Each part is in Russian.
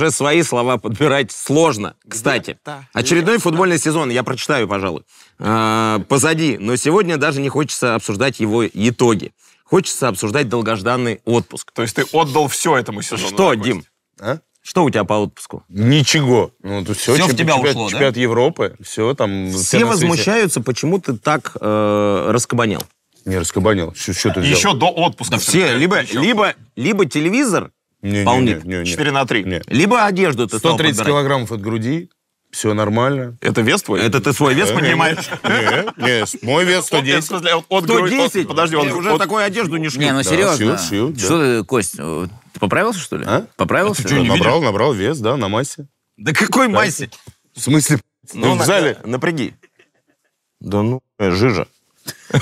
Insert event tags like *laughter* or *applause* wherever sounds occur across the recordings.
уже свои слова подбирать сложно. Кстати, очередной футбольный сезон, я прочитаю, пожалуй, а, позади, но сегодня даже не хочется обсуждать его итоги. Хочется обсуждать долгожданный отпуск. То есть ты отдал все этому сезону? Что, Дим? А? Что у тебя по отпуску? Ничего. Ну, тут все, все чемп... в тебя чемпионат, ушло, да? чемпионат Европы, все там. Все, возмущаются, почему ты так э, раскабанел. Не раскабанил. Что, что ты Еще взял? до отпуска. Да все, либо, еще. либо, либо телевизор, не, Полник. Не, не, не, 4 на 3. Не. Либо одежду ты 130 килограммов от груди, все нормально. Это вес твой? Это ты свой вес поднимаешь? *laughs* Нет, мой вес 110. 110? Подожди, он уже такую одежду не шьет. Не, ну серьезно. Что ты, Кость, э, поправился, что ли? А? Поправился? А набрал, набрал вес, да, на массе. Да какой массе? В смысле? Ну, в зале. Напряги. Да ну, э, жижа. *laughs*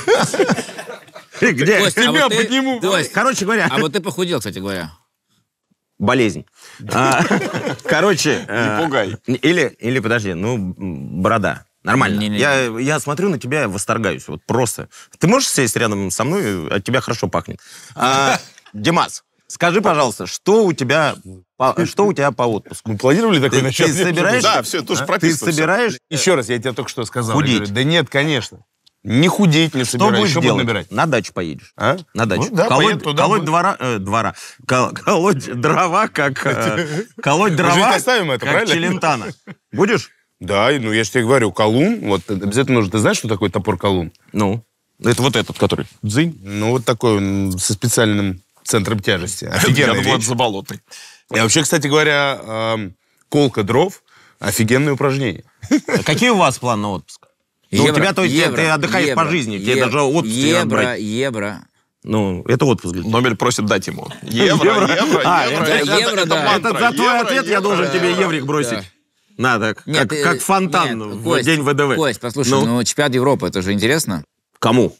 Где? А Тебя подниму. Короче говоря. *laughs* А вот ты похудел, кстати говоря болезнь. А, *laughs* короче... Не э, пугай. Или, или подожди, ну, борода. Нормально. Я, я смотрю на тебя, восторгаюсь. Вот просто. Ты можешь сесть рядом со мной, от тебя хорошо пахнет. А, *laughs* Димас, скажи, пожалуйста, что у тебя по, что у тебя по отпуску? Мы планировали такой начать. Ты собираешь? Да, все, тоже а? Ты собираешь? Еще раз, я тебе только что сказал. Худеть. да нет, конечно. Не худеть не собираюсь. Что будешь Что делать? Набирать? На дачу поедешь. А? На дачу. Ну, да, колоть туда колоть двора, э, двора. Кол, колоть дрова, как... Э, *laughs* колоть дрова, оставим это, как правильно? Челентана. *laughs* Будешь? Да, ну я же тебе говорю, колун, вот э, обязательно нужно... Ты знаешь, что такое топор колун? Ну, это вот этот, который дзынь? Ну, вот такой он со специальным центром тяжести. *laughs* Офигенная Я думал, за заболотный. И вообще, кстати говоря, эм, колка дров — офигенное упражнение. А какие у вас планы на отпуск? евро, у тебя, то есть, евро, ты, отдыхаешь евро, по жизни, евро, тебе даже отпуск Евро, евро. Ну, это отпуск. Для Нобель просит дать ему. Евро, евро, евро. А, евро, это, да. за твой ответ я должен тебе еврик бросить. На, так, нет, как, как э, фонтан нет, в Кость, день ВДВ. Кость, послушай, ну, ну чемпионат Европы, это же интересно. Кому?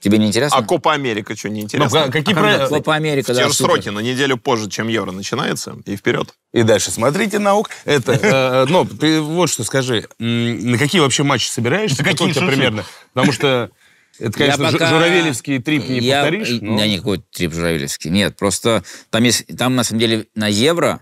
Тебе не интересно? А Копа Америка что, не ну, интересно? Ну, какие а правила? Копа Америка, в да. Те же сроки, на неделю позже, чем Евро начинается, и вперед. И дальше. Смотрите наук. Это, э, э, ну, ты вот что скажи. На какие вообще матчи собираешься? Какие примерно? Потому что это, конечно, я пока... журавелевский трип не я... повторишь. Но... Да, никакой трип журавелевский. Нет, просто там есть, там на самом деле на евро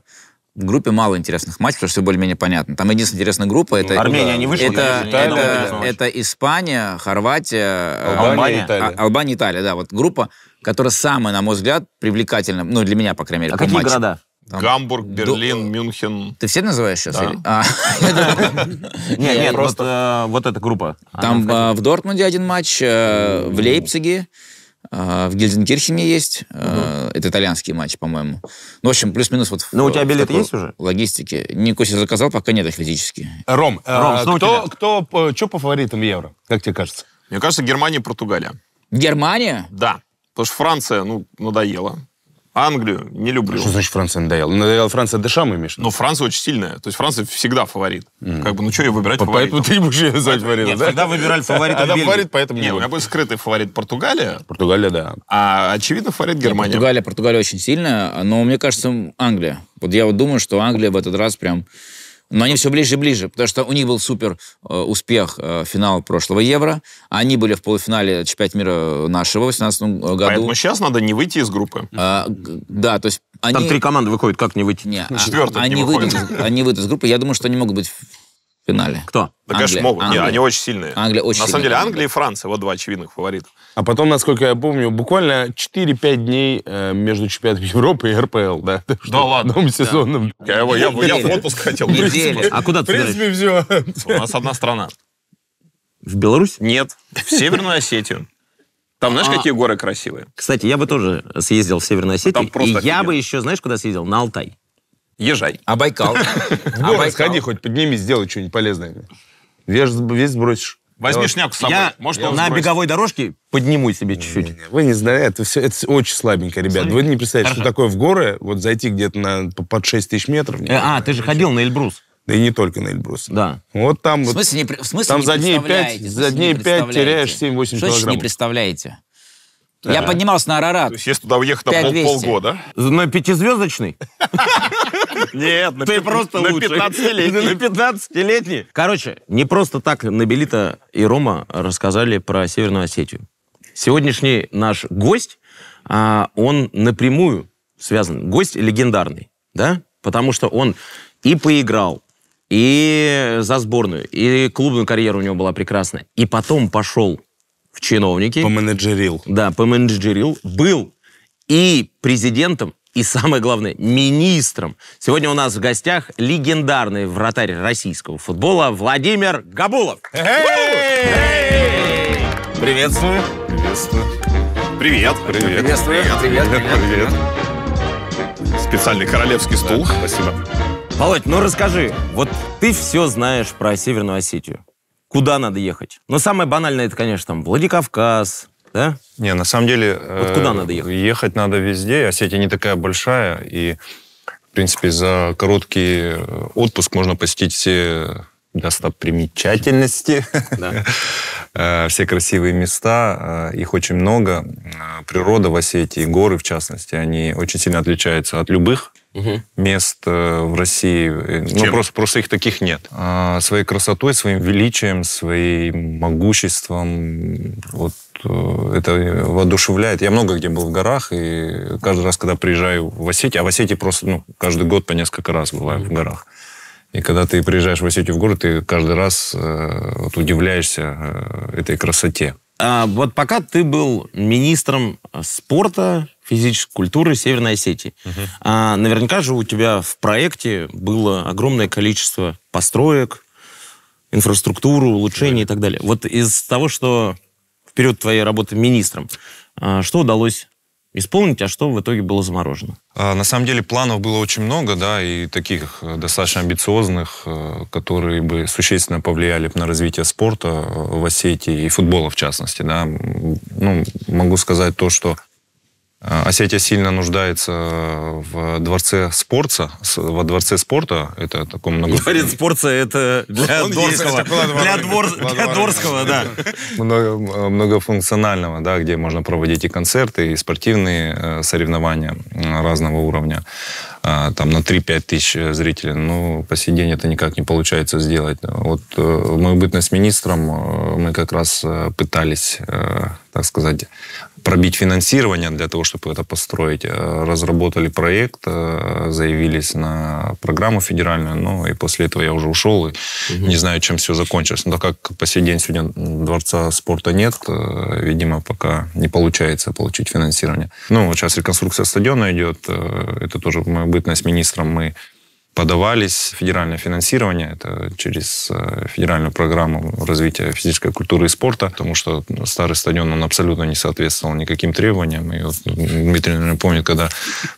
группе мало интересных матчей, потому что все более-менее понятно. Там единственная интересная группа это... Армения не вышла, это, это, это, это Испания, Хорватия, э, Албания, Италия. А, Албания, Италия, да. Вот группа, которая самая, на мой взгляд, привлекательная, ну, для меня, по крайней мере, а по какие матчу. города? Там, Гамбург, Берлин, Ду... Мюнхен. Ты все называешь сейчас? Да. А, *laughs* нет, нет, просто э, вот эта группа. Там а, в Дортмунде один матч, э, в Лейпциге. А, в Гельзенкирхене есть. Угу. Это итальянский матч, по-моему. Ну, в общем, плюс-минус вот... Ну, у тебя билет есть уже? Логистики. Нику заказал, пока нет их физически. Ром, Ром э, кто, кто, э, что по фаворитам Евро, как тебе кажется? Мне кажется, Германия и Португалия. Германия? Да. Потому что Франция, ну, надоела. Англию не люблю. Что значит Франция надоела? Надоела Франция Дешам, имеешь? Ну, Франция очень сильная. То есть Франция всегда фаворит. Mm. Как бы, ну что ее выбирать фаворит? Поэтому ты будешь ее называть фаворитом, да? Когда выбирали *laughs* фаворита Она фаворит, поэтому не у меня был скрытый фаворит Португалия. Португалия, да. А очевидно фаворит Германия. Португалия, Португалия очень сильная, но мне кажется, Англия. Вот я вот думаю, что Англия в этот раз прям но они все ближе и ближе, потому что у них был супер э, успех э, финал прошлого Евро. Они были в полуфинале чемпионата мира э, нашего в 2018 году. Поэтому сейчас надо не выйти из группы. А, да, то есть они... Там три команды выходят, как не выйти? Не, Четвертая они не выйдут, Они выйдут из группы. Я думаю, что они могут быть финале. Кто? Да, конечно, могут. Англия. Нет, они очень сильные. Англия очень На самом деле, Англия и Франция, вот два очевидных фаворита. А потом, насколько я помню, буквально 4-5 дней э, между чемпионатом *laughs* Европы и РПЛ, да? Да ладно. Новым сезоном. Да. Я, его, я, я в отпуск хотел. А куда ты В принципе, все. *laughs* У нас одна страна. В Беларусь? Нет, в Северную Осетию. Там, знаешь, а, какие горы красивые? Кстати, я бы тоже съездил в Северную Осетию. Там просто и я бы еще, знаешь, куда съездил? На Алтай. Езжай. А Байкал? В *laughs* город а сходи, хоть подними, сделай что-нибудь полезное. Весь, весь сбросишь. Возьми я шняк с собой. Я, Может, я на сбросить. беговой дорожке подниму себе чуть-чуть. Вы не знаете, это все это очень слабенько, ребят. Слабенько. Вы не представляете, Хорошо. что такое в горы, вот зайти где-то на, под 6 тысяч метров. Э, а, ты же ходил на Эльбрус. Да и не только на Эльбрус. Да. Вот там... В смысле, не, в смысле там не за дней 5, за дней 5 теряешь 7-8 килограммов. Что значит не представляете? Да. Я поднимался на Арарат. То есть если туда уехать, там пол, полгода. На пятизвездочный? *laughs* Нет, на, ты просто на лучше. На 15-летний. Короче, не просто так Набелита и Рома рассказали про Северную Осетию. Сегодняшний наш гость, а, он напрямую связан. Гость легендарный, да? Потому что он и поиграл, и за сборную, и клубную карьеру у него была прекрасная. И потом пошел в чиновники. Поменеджерил. Да, поменеджерил. Был и президентом, и, самое главное, министром. Сегодня у нас в гостях легендарный вратарь российского футбола Владимир Габулов. Приветствую. Приветствую. Привет. Привет. Приветствую. Привет. Специальный королевский стул. Спасибо. Володь, ну расскажи, вот ты все знаешь про Северную Осетию. Куда надо ехать? Но ну, самое банальное, это, конечно, там Владикавказ, да? Не, на самом деле... Вот куда э, надо ехать? Ехать надо везде. Осетия а не такая большая, и, в принципе, за короткий э, отпуск можно посетить все достопримечательности, *laughs* э, все красивые места, их очень много. Природа в Осетии, горы в частности, они очень сильно отличаются от любых мест в России. Ну, просто, просто их таких нет. А своей красотой, своим величием, своим могуществом, вот это воодушевляет. Я много где был в горах, и каждый раз, когда приезжаю в Осетию, а в Осетии просто ну, каждый год по несколько раз бываю в горах. И когда ты приезжаешь в Осетию в город, ты каждый раз э, вот, удивляешься э, этой красоте. А, вот пока ты был министром спорта, физической культуры Северной Осетии, угу. а, наверняка же у тебя в проекте было огромное количество построек, инфраструктуру, улучшений да. и так далее. Вот из того, что период твоей работы министром. А, что удалось исполнить, а что в итоге было заморожено? А, на самом деле планов было очень много, да, и таких э, достаточно амбициозных, э, которые бы существенно повлияли на развитие спорта э, в Осетии и футбола в частности, да. Ну, могу сказать то, что Осетия а, а сильно нуждается в дворце спорта. Во дворце спорта это такой много... Дворец спорта это для Он Дорского. Есть, для, двор... для Дорского, да. Много, многофункционального, да, где можно проводить и концерты, и спортивные э, соревнования разного уровня. А, там на 3-5 тысяч зрителей. Ну, по это никак не получается сделать. Вот э, мою бытность министром э, мы как раз пытались, так сказать, пробить финансирование для того, чтобы это построить. Э, разработали проект, э, заявились на программу федеральную, ну и после этого я уже ушел и угу. не знаю, чем все закончилось. Но ну, так как по сей день сегодня дворца спорта нет, э, видимо, пока не получается получить финансирование. Ну, вот сейчас реконструкция стадиона идет, это тоже моя бытность министром, мы подавались федеральное финансирование, это через э, федеральную программу развития физической культуры и спорта, потому что ну, старый стадион, он абсолютно не соответствовал никаким требованиям. И вот Дмитрий, наверное, помнит, когда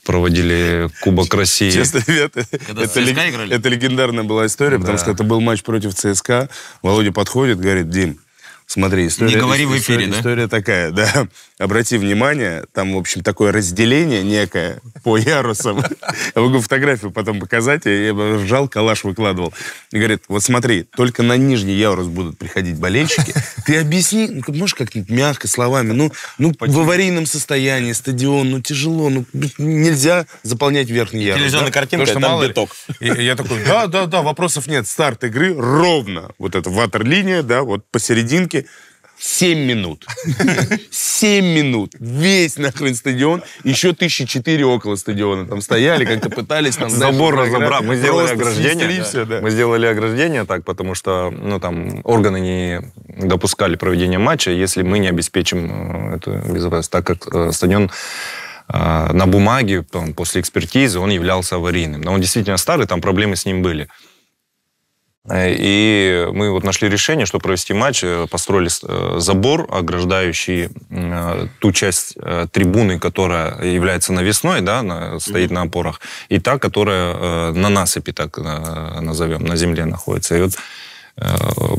проводили Кубок России. Честно, нет, это, лег... это легендарная была история, да. потому что это был матч против ЦСКА. Володя подходит, говорит, Дим, Смотри, история... Не говори в эфире, история, да? такая, да. *laughs* Обрати внимание, там, в общем, такое разделение некое по ярусам. *laughs* Я могу фотографию потом показать. Я ржал, калаш выкладывал. И говорит, вот смотри, только на нижний ярус будут приходить болельщики. Ты объясни, ну, можешь как-нибудь мягко словами, ну, ну в аварийном состоянии стадион, ну, тяжело, ну, ну нельзя заполнять верхний ярус. Телевизионная картинка, Потому что мало биток. я такой, да, да, да, вопросов нет. Старт игры ровно. Вот эта ватерлиния, да, вот посерединке Америке 7 минут. 7 минут. Весь нахрен стадион. Еще тысячи четыре около стадиона там стояли, как-то пытались там... Забор разобрать. Мы сделали Просто ограждение. Все, да. Мы сделали ограждение так, потому что ну, там органы не допускали проведения матча, если мы не обеспечим э, эту безопасность. Так как э, стадион э, на бумаге, там, после экспертизы, он являлся аварийным. Но он действительно старый, там проблемы с ним были. Э, и мы вот нашли решение, что провести матч, э, построили э, забор, ограждающий ту часть трибуны, которая является навесной, да, стоит на опорах, и та, которая на насыпи, так назовем, на земле находится. И вот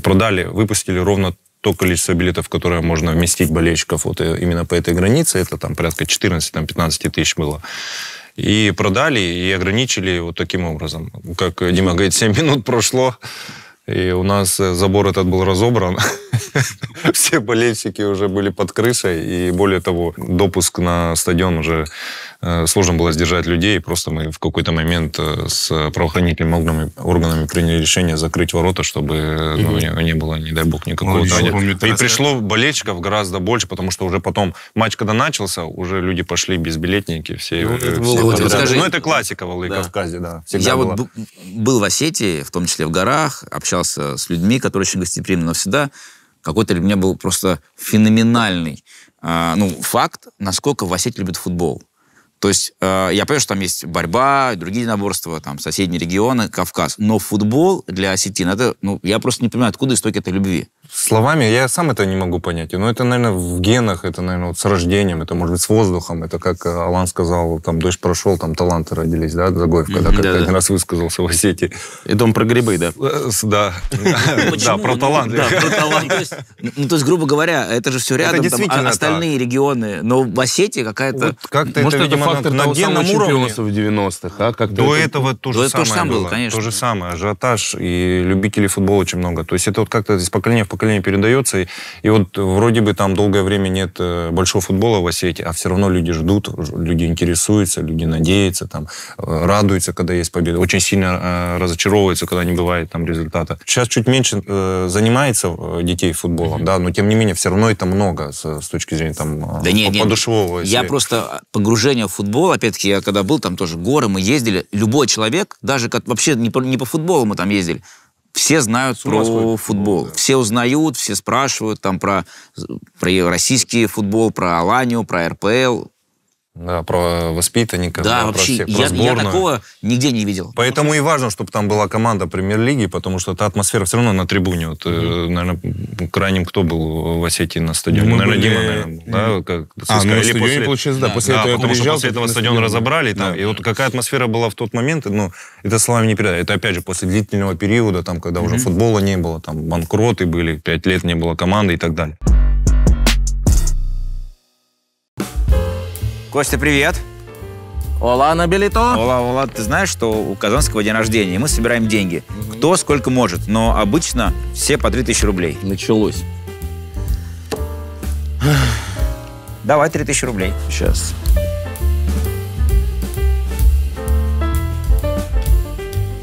продали, выпустили ровно то количество билетов, которое можно вместить болельщиков вот именно по этой границе, это там порядка 14-15 тысяч было и продали, и ограничили вот таким образом. Как Дима говорит, 7 минут прошло, и у нас э, забор этот был разобран. *laughs* Все болельщики уже были под крышей, и более того, допуск на стадион уже Э, сложно было сдержать людей. Просто мы в какой-то момент э, с правоохранительными органами, органами приняли решение закрыть ворота, чтобы э, ну, не, не было, не дай бог, никакого... Ну, и пришло болельщиков гораздо больше, потому что уже потом матч, когда начался, уже люди пошли безбилетники, все... Ну, все вот, да. скажи, ну это классика в Владикавказе, да. да. Всегда Я была. вот был в Осетии, в том числе в горах, общался с людьми, которые очень гостеприимны, но всегда какой-то для меня был просто феноменальный а, ну, факт, насколько в Осетии любят футбол. То есть э, я понимаю, что там есть борьба, другие наборства, там соседние регионы, Кавказ. Но футбол для осетин, это, ну, я просто не понимаю, откуда истоки этой любви словами я сам это не могу понять. Но ну, это, наверное, в генах, это, наверное, вот с рождением, это, может быть, с воздухом. Это, как э, Алан сказал, там, дождь прошел, там, таланты родились, да, Загоев, когда mm-hmm, как да, один да. раз высказался в Осетии. и дом про грибы, да? Э, да. Да, про таланты. Да, про таланты. то есть, ну, грубо говоря, это же все рядом, там а остальные регионы. Но в Осетии какая-то... Как-то это, фактор на генном уровне. в 90-х, а? До этого то же самое было. То же самое, ажиотаж и любителей футбола очень много. То есть это вот как-то из поколения в поколение поколение передается. И, и вот вроде бы там долгое время нет э, большого футбола в Осетии, а все равно люди ждут, люди интересуются, люди надеются, там, э, радуются, когда есть победа. Очень сильно э, разочаровываются, когда не бывает там результата. Сейчас чуть меньше занимается детей футболом, mm-hmm. да, но тем не менее все равно это много с, с точки зрения там да нет, подушевого. Нет. Я просто а, погружение в футбол, опять-таки, я когда был там тоже горы, мы ездили, любой человек, даже как вообще не по, не по футболу мы там ездили, все знают про сходит. футбол. Да. Все узнают, все спрашивают там про, э, про российский футбол, про Аланию, про РПЛ. Да, про воспитанника, да, про вообще, всех, про сборную. я такого нигде не видел. Поэтому и важно, чтобы там была команда премьер-лиги, потому что та атмосфера все равно на трибуне. Вот, mm-hmm. Э, наверное, крайним кто был в Осетии на стадионе? Мы наверное, были... Дима, наверное, mm-hmm. да? Как, а, Сыска, ну, или после... получается, да. да. После да, этого потому что после этого стадион разобрали, там, да. и вот какая атмосфера была в тот момент, ну, это словами не передать. Это, опять же, после длительного периода, там, когда mm-hmm. уже футбола не было, там, банкроты были, пять лет не было команды и так далее. Костя, привет. Ола на билето. Ола, ола, ты знаешь, что у Казанского день рождения, мы собираем деньги. Угу. Кто сколько может, но обычно все по 3000 рублей. Началось. Давай 3000 рублей. Сейчас.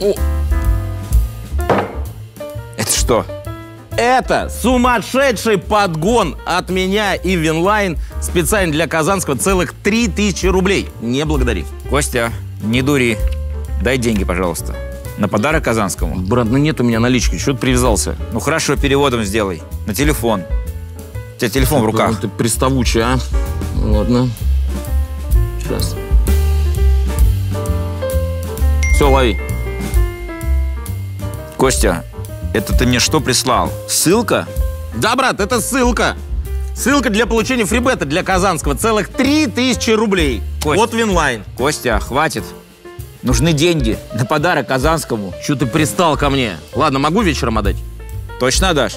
О. Это что? Это сумасшедший подгон от меня и Винлайн специально для Казанского целых 3000 рублей. Не благодари. Костя, не дури. Дай деньги, пожалуйста. На подарок Казанскому. Брат, ну нет у меня налички, что ты привязался? Ну хорошо, переводом сделай. На телефон. У тебя телефон в руках. Ну ты приставучий, а? Ну ладно. Сейчас. Все, лови. Костя, это ты мне что прислал? Ссылка? Да, брат, это ссылка. Ссылка для получения фрибета для Казанского. Целых 3000 рублей. Кость. Вот Винлайн. Костя, хватит. Нужны деньги на подарок Казанскому. Чё ты пристал ко мне? Ладно, могу вечером отдать? Точно дашь?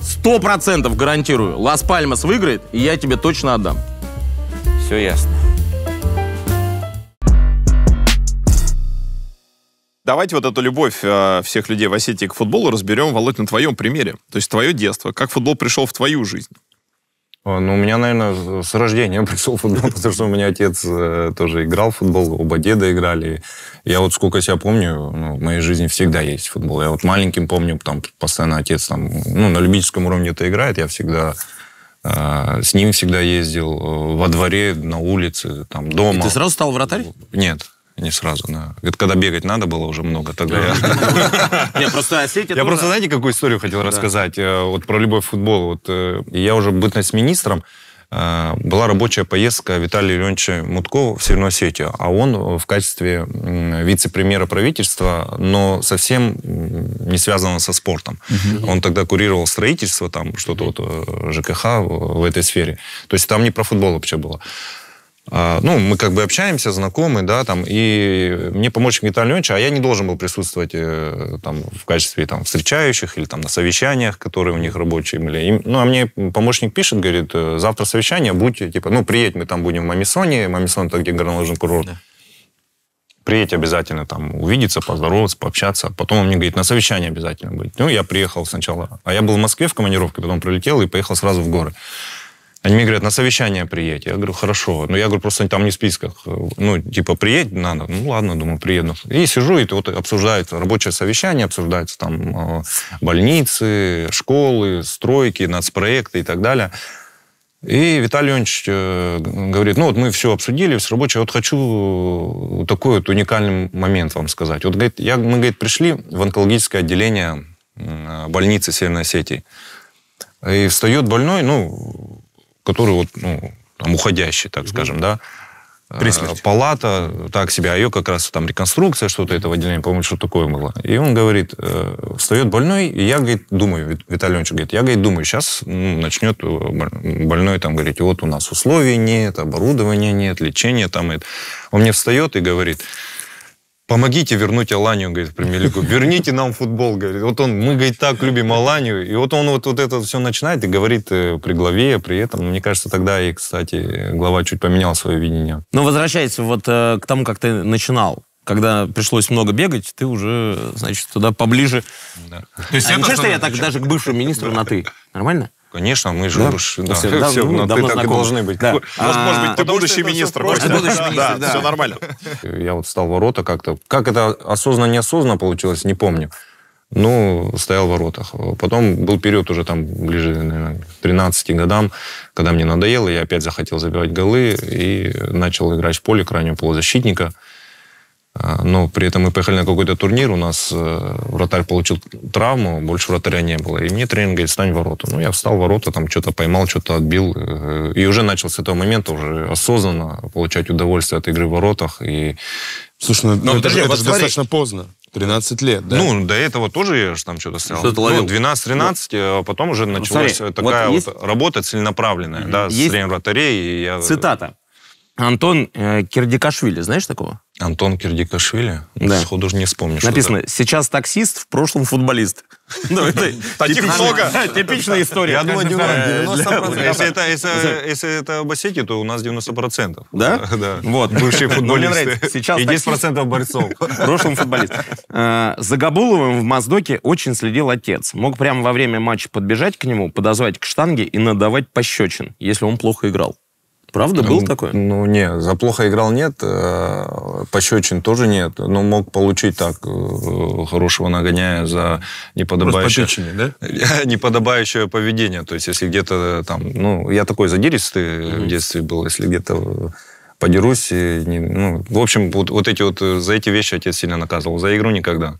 Сто процентов гарантирую. Лас-Пальмас выиграет, и я тебе точно отдам. Все ясно. Давайте вот эту любовь э, всех людей в Осетии к футболу разберем, Володь, на твоем примере. То есть твое детство. Как футбол пришел в твою жизнь? Ну, у меня, наверное, с рождения *laughs* пришел футбол, *laughs* потому что у меня отец э, тоже играл в футбол, оба деда играли. Я вот сколько себя помню, ну, в моей жизни всегда есть футбол. Я вот маленьким помню, там постоянно отец там, ну, на любительском уровне это играет, я всегда э, с ним всегда ездил э, во дворе, на улице, там, дома. И ты сразу стал вратарь? Нет, не сразу, да. Это когда бегать надо было уже много, тогда я... Я просто знаете, какую историю хотел рассказать? Э, вот про любой футбол, Вот э, я уже бытность министром, э, была рабочая поездка Виталия Леоновича Муткова в Северную Осетию, а он в качестве вице-премьера правительства, но совсем не связанного со спортом. Угу. Он тогда курировал строительство, там что-то вот ЖКХ в этой сфере. То есть там не про футбол вообще было. А, ну, мы как бы общаемся, знакомы, да, там, и мне помощник Виталий Леонидович, а я не должен был присутствовать э, там в качестве там встречающих или там на совещаниях, которые у них рабочие были. И, ну, а мне помощник пишет, говорит, «Э, завтра совещание, будьте, типа, ну, приедь, мы там будем в Мамисоне, Мамисон это где горнолыжный курорт. Да. Приедь обязательно там увидеться, поздороваться, пообщаться. Потом он мне говорит, на совещание обязательно быть. Ну, я приехал сначала, а я был в Москве в командировке, потом прилетел и поехал сразу в горы. Они мне говорят, на совещание приедь. Я говорю, хорошо. Но ну, я говорю, просто там не в списках. Ну, типа, приедь надо. Ну, ладно, думаю, приеду. И сижу, и вот обсуждается рабочее совещание, обсуждаются там э, больницы, школы, стройки, нацпроекты и так далее. И Виталий Леонович э, говорит, ну вот мы все обсудили, все рабочее, вот хочу э, такой вот уникальный момент вам сказать. Вот, говорит, я, мы, говорит, пришли в онкологическое отделение больницы Северной Осетии. И встает больной, ну, который вот, ну, там, уходящий, так угу. скажем, да. При э, Палата, так себе, а ее как раз там реконструкция, что-то этого отделения, по-моему, что такое было. И он говорит, э, встает больной, и я, говорит, думаю, Виталий Иванович говорит, я, говорит, думаю, сейчас ну, начнет э, больной там говорить, вот у нас условий нет, оборудования нет, лечения там. Это. Он мне встает и говорит, помогите вернуть Аланию, говорит, в премьер-лигу, верните нам футбол, говорит. Вот он, мы, говорит, так любим Аланию. И вот он вот, вот это все начинает и говорит э, при главе, при этом. Ну, мне кажется, тогда и, кстати, глава чуть поменял свое видение. Но возвращаясь вот э, к тому, как ты начинал, когда пришлось много бегать, ты уже, значит, туда поближе. Да. А то есть а это, часто я так даже к бывшему министру на «ты». Нормально? Конечно, мы же да? уж... Ну, да. Все, *laughs* да, все, ну, ты знакомы. и должны быть. Да. А, может быть, ты а, а будущий министр. Просто... Будущий министр, да, да. Все нормально. Я вот стал ворота как-то... Как это осознанно-неосознанно получилось, не помню. Ну, стоял в воротах. Потом был период уже там ближе, наверное, к 13 годам, когда мне надоело, я опять захотел забивать голы и начал играть в поле крайнего полузащитника. А, но при этом мы поехали на какой-то турнир, у нас э, вратарь получил травму, больше вратаря не было. И мне тренер говорит, стань ворота. Ну, я встал в ворота, там что-то поймал, что-то отбил. Э, и уже начал с этого момента уже осознанно получать удовольствие от игры в воротах. И... Слушай, ну, ну это, же, это же достаточно поздно. 13 лет, да? Ну, до этого тоже я же там что-то стрелял. Что-то ловил. Ну, 12-13, вот. Ну. а потом уже ну, началась Смотри, такая вот, есть... вот работа целенаправленная, угу. да, есть... с тренером вратарей. я... Цитата. Антон э, Кирдикашвили, знаешь такого? Антон Кирдикашвили? Да. Сходу уже не вспомнишь. Написано, сейчас таксист, в прошлом футболист. *laughs* Ну, Таких много. *laughs* Типичная история. Я думаю, 90%. Если это об Осетии, то у нас 90%. Да? Да. Вот, бывшие ну, футболисты. Сейчас И 10% борцов. *laughs* В прошлом футболист. Э, за Габуловым в Моздоке очень следил отец. Мог прямо во время матча подбежать к нему, подозвать к штанге и надавать пощечин, если он плохо играл. Правда, ну, был ну, такой? Ну, не, за плохо играл нет, э, пощечин тоже нет, но мог получить так э, хорошего нагоняя за неподобающее... Печени, да? *laughs* неподобающее поведение. То есть, если где-то там... Ну, я такой задиристый mm-hmm. в детстве был, если где-то э, подерусь. И не, ну, в общем, вот, вот эти вот... За эти вещи отец сильно наказывал. За игру никогда.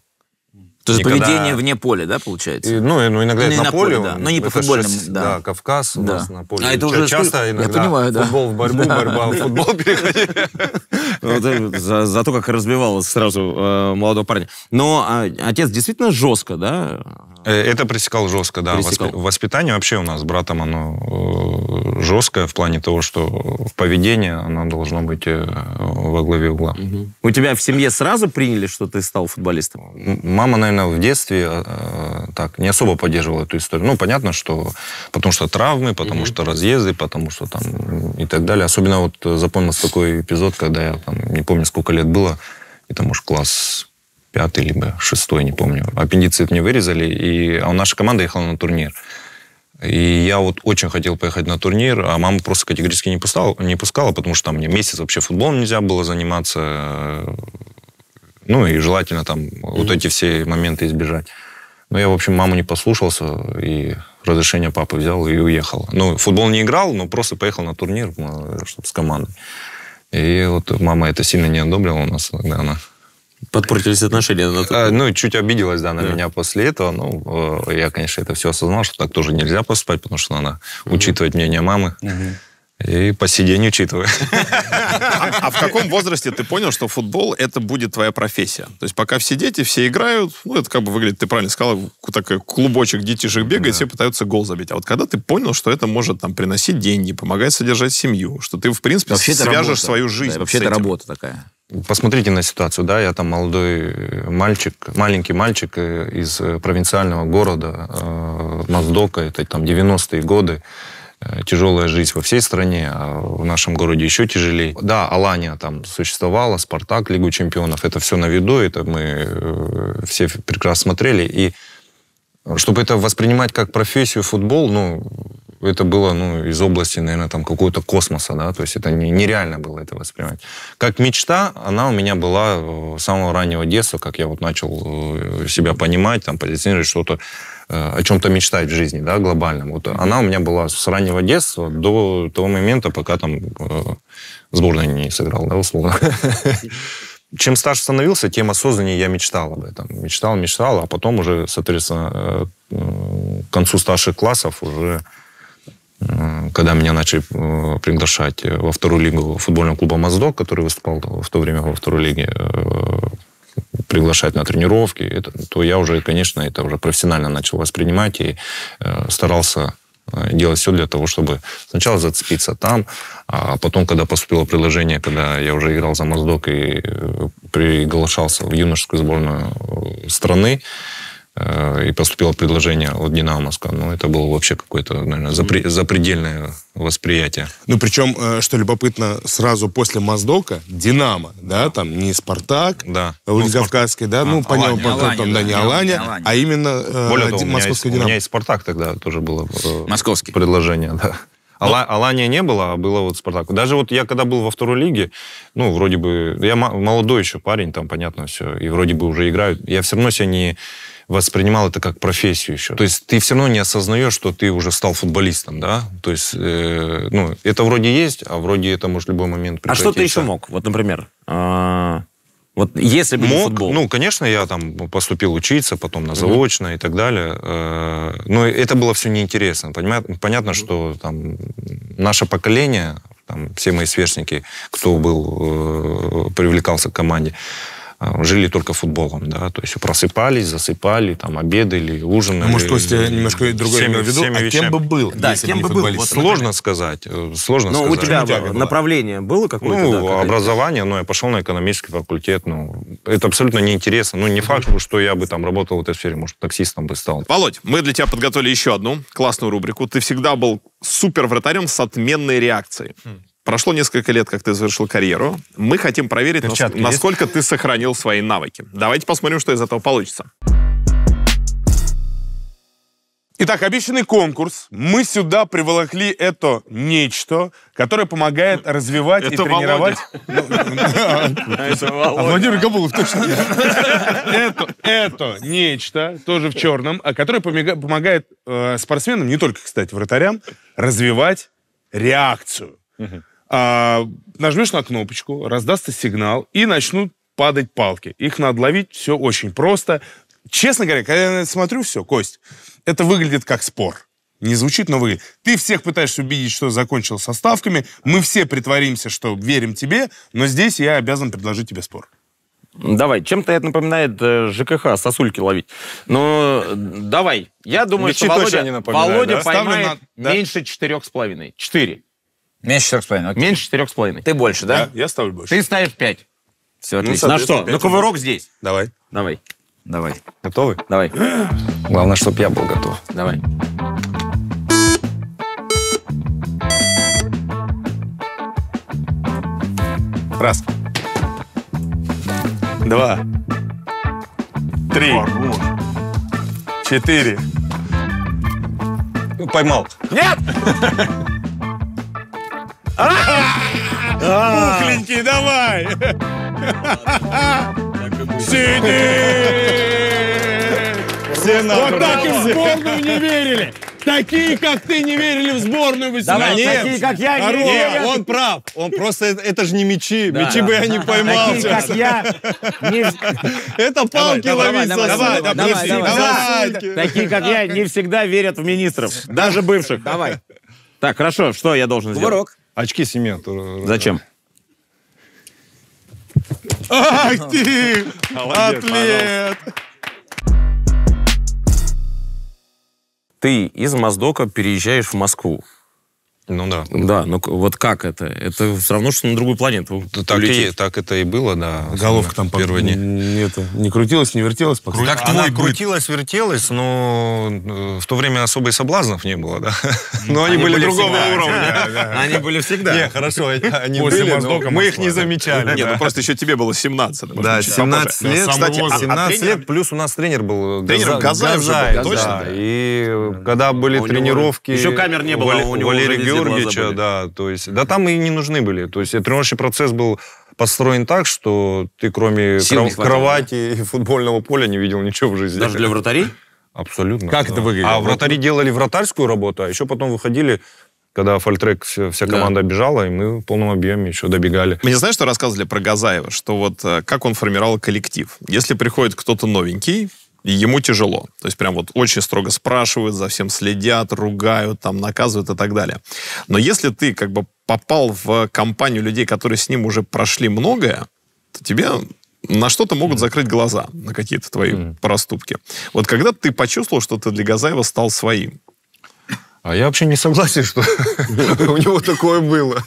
То есть Никогда... поведение вне поля, да, получается? И, ну, ну, иногда ну, это на поле, поле да. но ну, не по футбольному. Же, да. да, Кавказ да. нас на поле. А это уже часто иногда. Я понимаю, да. Футбол в борьбу, да. борьба в футбол переходили. За то, как разбивалось сразу э, молодого парня. Но а, отец действительно жестко, да? Э, это пресекал жестко, да. Воспитание вообще у нас с братом, оно э, жесткая в плане того, что поведение, она должно быть э, во главе угла. Угу. У тебя в семье сразу приняли, что ты стал футболистом? Мама, наверное, в детстве э, так не особо поддерживала эту историю. Ну, понятно, что потому что травмы, потому угу. что разъезды, потому что там и так далее. Особенно вот запомнился такой эпизод, когда я там, не помню, сколько лет было, и там уж класс пятый либо шестой, не помню. Аппендицит мне вырезали, и а наша команда ехала на турнир. И я вот очень хотел поехать на турнир, а мама просто категорически не пускала, не пускала потому что там мне месяц вообще футболом нельзя было заниматься. Ну и желательно там mm-hmm. вот эти все моменты избежать. Но я, в общем, маму не послушался и разрешение папы взял и уехал. Ну, футбол не играл, но просто поехал на турнир, э, чтобы с командой. И вот мама это сильно не одобрила у нас, когда она Подпортились отношения. На а, ну, чуть обиделась, да, на да. меня после этого. Ну, э, я, конечно, это все осознал, что так тоже нельзя поступать, потому что надо угу. учитывать мнение мамы. Угу. И по сей день учитываю. А, а, в каком возрасте ты понял, что футбол это будет твоя профессия? То есть пока все дети, все играют, ну это как бы выглядит, ты правильно сказал, такой э, клубочек детишек бегает, все пытаются гол забить. А вот когда ты понял, что это может там приносить деньги, помогать содержать семью, что ты в принципе вообще свяжешь свою жизнь. вообще это работа такая посмотрите на ситуацию, да, я там молодой мальчик, маленький мальчик э, из э, провинциального города э, Моздока, это там 90-е годы, э, тяжелая жизнь во всей стране, а в нашем городе еще тяжелее. Да, Алания там существовала, Спартак, Лигу чемпионов, это все на виду, это мы э, все прекрасно смотрели, и э, чтобы это воспринимать как профессию футбол, ну, это было ну, из области, наверное, там какого-то космоса, да, то есть это не, нереально было это воспринимать. Как мечта, она у меня была э, с самого раннего детства, как я вот начал э, себя понимать, там, позиционировать что-то, э, о чем-то мечтать в жизни, да, глобальном. Вот она у меня была с раннего детства до того момента, пока там сборная не сыграл, да, условно *laughs* чем старше становился, тем осознаннее я мечтал об этом. Мечтал, мечтал, а потом уже, соответственно, к концу старших классов уже когда меня начали э, приглашать во вторую лигу футбольного клуба «Моздок», который выступал в то время во второй лиге, э, приглашать на тренировки, то я уже, конечно, это уже профессионально начал воспринимать и э, старался делать все для того, чтобы сначала зацепиться там, а потом, когда поступило предложение, когда я уже играл за Моздок и приглашался в юношескую сборную страны, Э, и поступило предложение от «Динамо Москва». Ну, это было вообще какое-то, наверное, запре- запредельное восприятие. Ну, причем, э, что любопытно, сразу после «Моздока» «Динамо», да, там не «Спартак», да. Ну, Владикавказский, ну, да, а, ну, понятно, потом, Алания, там, да, не Аланя, а именно э, Более того, «Московский Динамо». У меня и «Спартак» тогда тоже было Московский. предложение, да. Ну. Ала, Алания не было, а было вот Спартак. Даже вот я когда был во второй лиге, ну, вроде бы, я молодой еще парень, там, понятно все, и вроде бы уже играю, я все равно себя не воспринимал это как профессию еще. То есть ты все равно не осознаешь, что ты уже стал футболистом, да? То есть, э, ну, это вроде есть, а вроде это может в любой момент прекратиться. А что ты еще мог? Вот, например, э, вот если бы мог, футбол. Ну, конечно, я там поступил учиться, потом на заочное угу. и так далее. Э, но это было все неинтересно. Понятно, понятно что там наше поколение, там, все мои сверстники, кто был, э, привлекался к команде, а, жили только футболом, да, то есть просыпались, засыпали, там, обедали, ужинали. Ну, может, Костя немножко другое всеми, имел в виду, а вещами. кем бы был, да, если кем бы был, вот, Сложно сказать, э, сложно ну, сказать. Ну, у тебя Тяга направление было какое-то? Ну, да, образование, но ну, я пошел на экономический факультет, ну, это абсолютно неинтересно, ну, не факт, что я бы там работал в этой сфере, может, таксистом бы стал. Володь, мы для тебя подготовили еще одну классную рубрику. Ты всегда был супер вратарем с отменной реакцией. Хм. Прошло несколько лет, как ты завершил карьеру. Мы хотим проверить, нас, насколько ты сохранил свои навыки. Давайте посмотрим, что из этого получится. Итак, обещанный конкурс. Мы сюда приволокли это нечто, которое помогает развивать это и тренировать... Ну, а Владимир Габулов, точно. Это, это нечто, тоже в черном, а которое помогает э, спортсменам, не только, кстати, вратарям, развивать реакцию. А, нажмешь на кнопочку, раздастся сигнал, и начнут падать палки. Их надо ловить, все очень просто. Честно говоря, когда я смотрю все, Кость, это выглядит как спор. Не звучит, но выглядит. Ты всех пытаешься убедить, что закончил со ставками. Мы все притворимся, что верим тебе, но здесь я обязан предложить тебе спор. Давай, чем-то это напоминает э, ЖКХ, сосульки ловить. Но давай, я думаю, Мечи что Володя, не Володя да? поймает на... меньше четырех с половиной. Четыре. Меньше 4,5. Окей. Меньше 4,5. Ты больше, да? Я, я ставлю больше. Ты ставишь 5. Все, ну, отлично. На что? На ковырок здесь. Давай. Давай. Давай. Готовы? Давай. Главное, чтобы я был готов. Давай. Раз. Два. Три. Четыре. Ну, поймал. Нет! *laughs* Пухленький, давай! Сиди! Вот так и в сборную не верили! Такие, как ты, не верили в сборную 18. Нет, такие, как я, не верили. Он прав. Он просто, это же не мечи. Мячи бы я не поймал. Такие, как я. Это палки ловить Давай, давай, давай. Такие, как я, не всегда верят в министров. Даже бывших. Давай. Так, хорошо, что я должен сделать? Кувырок. Очки снимет. Зачем? Ах ты! Молодец, Атлет! Ты из Моздока переезжаешь в Москву. Ну да. Да, но ну вот как это? Это все равно, что на другую планету. Ну, так, и, так это и было, да. Головка там первые дни. Не, это, не крутилась, не вертелась. Пока. Как Она твой крутилась, вертелась, но э, в то время особо и соблазнов не было, да? Но они, они были, были другого всегда, уровня. *laughs* Они были всегда. Не, хорошо, они *laughs* были, мы их не замечали. Нет, ну просто еще тебе было 17. Да, 17 лет. А кстати, 17 а лет, плюс у нас тренер был. Э, тренер Газаев же был, точно? И когда были тренировки... Еще камер не было у него. Георгиевича, да, то есть, да, там и не нужны были, то есть тренировочный процесс был построен так, что ты кроме Сил кров- кровати и *laughs* футбольного поля не видел ничего в жизни. Даже для вратарей? Абсолютно. Как да. это выглядело? А вратари делали вратарскую работу, а еще потом выходили когда фольтрек вся, вся команда да. бежала, и мы в полном объеме еще добегали. Мне знаешь, что рассказывали про Газаева? Что вот э, как он формировал коллектив. Если приходит кто-то новенький, ему тяжело. То есть прям вот очень строго спрашивают, за всем следят, ругают, там наказывают и так далее. Но если ты как бы попал в компанию людей, которые с ним уже прошли многое, то тебе на что-то могут закрыть глаза, на какие-то твои mm. проступки. Вот когда ты почувствовал, что ты для Газаева стал своим, а я вообще не согласен, что *laughs* у него такое было.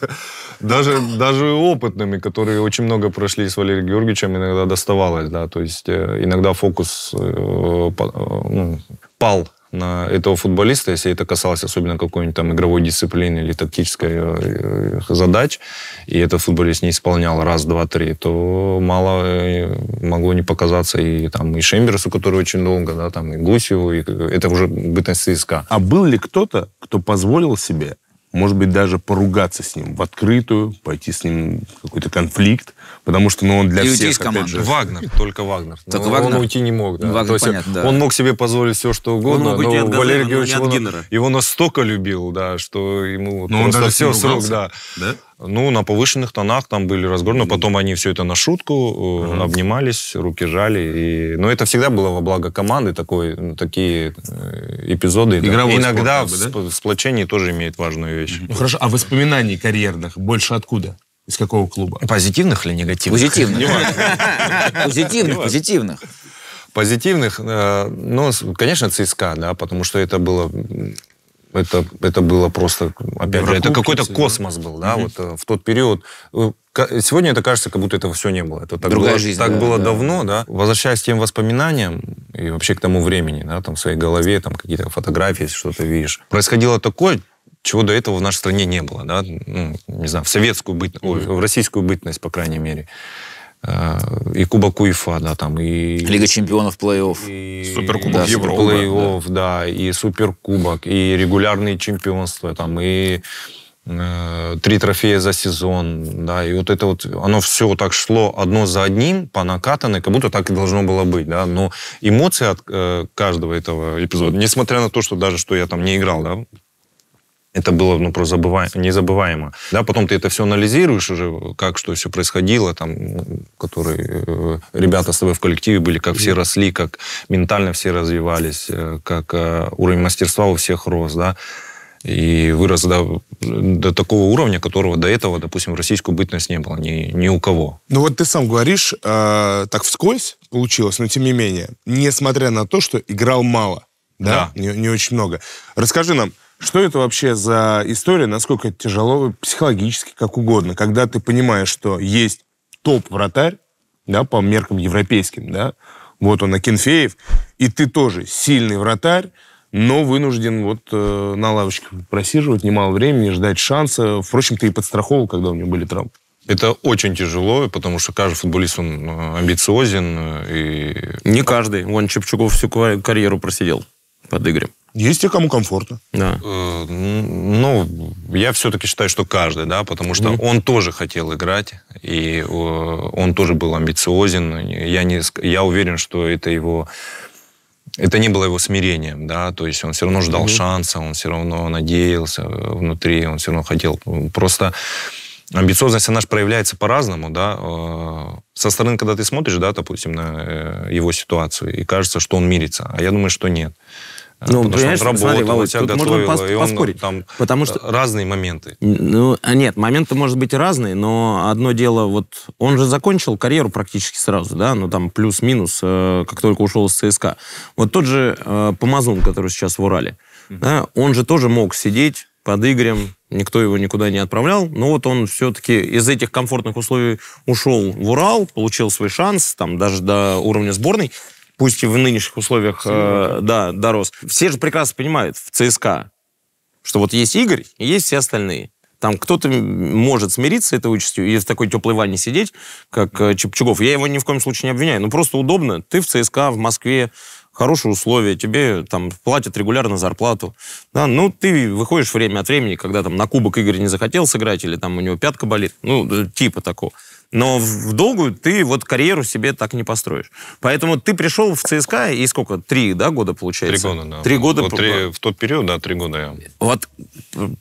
Даже, даже опытными, которые очень много прошли с Валерием Георгиевичем, иногда доставалось, да, то есть э, иногда фокус э, э, ну, пал на этого футболиста, если это касалось особенно какой-нибудь там игровой дисциплины или тактической э, э, задач, и этот футболист не исполнял раз, два, три, то мало э, могло не показаться и там и Шемберсу, который очень долго, да, там и Гусеву, и это уже бытность ЦСКА. А был ли кто-то, кто позволил себе, может быть, даже поругаться с ним в открытую, пойти с ним в какой-то конфликт, потому что ну, он для и всех, есть команда. же. Вагнер, только Вагнер. Только но ну, Вагнер. Он уйти не мог, да. Ну, Вагнер, То есть понятно, да. Он мог себе позволить все, что ну, угодно, он мог но от Валерий Георгиевич от его, его настолько любил, да, что ему но он даже все срок, да. да? Ну, на повышенных тонах там были разговоры, но потом они все это на шутку угу. обнимались, руки жали. И... Но это всегда было во благо команды, такой, такие э, эпизоды. Игровой Иногда спорт, как бы, да? в сплочении тоже имеет важную вещь. Ну, хорошо, а воспоминаний карьерных больше откуда? Из какого клуба? Позитивных или негативных? Позитивных. *laughs* Позитивных, позитивных. Позитивных, э, ну, конечно, ЦСКА, да, потому что это было это, это было просто, опять же, это какой-то космос был, да, угу. вот э, в тот период. Э, сегодня это кажется, как будто этого все не было. Это так Другая было, жизнь. Так да, было да. давно, да. Возвращаясь к тем воспоминаниям и вообще к тому времени, да, там в своей голове, там какие-то фотографии, что-то видишь. Происходило такое, чего до этого в нашей стране не было, да, ну, не знаю, в советскую бытность, mm-hmm. в российскую бытность, по крайней мере. А, и Кубок УЕФА, да, там, и... Лига чемпионов плей-офф. И... Суперкубок да, Европы. Плей-офф, да. да, и Суперкубок, и регулярные чемпионства, там, и э, три трофея за сезон, да, и вот это вот, оно все так шло одно за одним, по накатанной, как будто так и должно было быть, да, но эмоции от э, каждого этого эпизода, несмотря на то, что даже, что я там не играл, да, это было ну, просто забываемо, незабываемо. Да, потом ты это все анализируешь уже, как что все происходило, там, которые э, ребята с тобой в коллективе были, как все росли, как ментально все развивались, э, как э, уровень мастерства у всех рос, да. И вырос до, до такого уровня, которого до этого, допустим, российскую бытность не было ни, ни у кого. Ну вот ты сам говоришь, э, так вскользь получилось, но тем не менее, несмотря на то, что играл мало, да, да. Не, не очень много. Расскажи нам, что это вообще за история, насколько это тяжело психологически, как угодно, когда ты понимаешь, что есть топ-вратарь, да, по меркам европейским, да, вот он, Акинфеев, и ты тоже сильный вратарь, но вынужден вот э, на лавочке просиживать немало времени, ждать шанса. Впрочем, ты и подстраховал, когда у него были травмы. Это очень тяжело, потому что каждый футболист, он э, амбициозен. Э, и... Не каждый. Вон Чепчуков всю карьеру просидел под Игорем. Есть те, кому комфортно. Да. Э, ну, ну я все-таки считаю, что каждый, да, потому что mm-hmm. он тоже хотел играть, и э, он тоже был амбициозен. Я, не, я уверен, что это его... Это не было его смирением, да, то есть он все равно ждал mm-hmm. шанса, он все равно надеялся э, внутри, он все равно хотел. Просто амбициозность, она же проявляется по-разному, да. Э, со стороны, когда ты смотришь, да, допустим, на его ситуацию, и кажется, что он мирится, а я думаю, что нет. А, ну, потому понимаешь, что он работал, смотри, Володь, тебя можно пос- и он поспорить, там потому что разные моменты. Ну, а нет, моменты, может быть, и разные, но одно дело, вот он же закончил карьеру практически сразу, да, ну, там плюс-минус, э, как только ушел из ЦСКА. Вот тот же э, Помазун, который сейчас в Урале, mm-hmm. да, он же тоже мог сидеть под Игорем, никто его никуда не отправлял. Но вот он все-таки из этих комфортных условий ушел в Урал, получил свой шанс, там даже до уровня сборной пусть и в нынешних условиях э, да, дорос. Все же прекрасно понимают в ЦСКА, что вот есть Игорь и есть все остальные. Там кто-то может смириться с этой участью и в такой теплой ванне сидеть, как э, Чепчугов. Я его ни в коем случае не обвиняю. Ну, просто удобно. Ты в ЦСКА, в Москве, хорошие условия, тебе там платят регулярно зарплату. Да, ну, ты выходишь время от времени, когда там на кубок Игорь не захотел сыграть, или там у него пятка болит, ну, э, типа такого. Но в долгую ты вот карьеру себе так не построишь. Поэтому ты пришел в ЦСКА и сколько? Три да, года, получается? Три года, да. Три года. Вот три, в тот период, да, три года Вот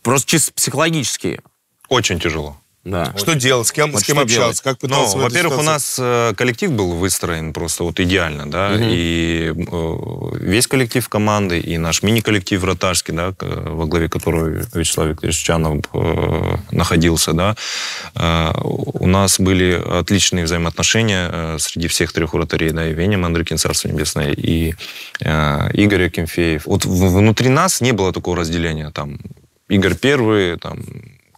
просто чисто психологически. Очень тяжело. Да. Что делал? с кем, вот с кем общаться, делать? как пытался Ну, во-первых, у нас э, коллектив был выстроен просто вот идеально, да, угу. и э, весь коллектив команды, и наш мини-коллектив вратарский, да, во главе которого Вячеслав Викторович Чанов э, находился, да, э, у нас были отличные взаимоотношения э, среди всех трех вратарей, да, и Веня Мандрыкин, Царство Небесное, и э, Игорь Акинфеев. Вот внутри нас не было такого разделения, там, Игорь первый, там,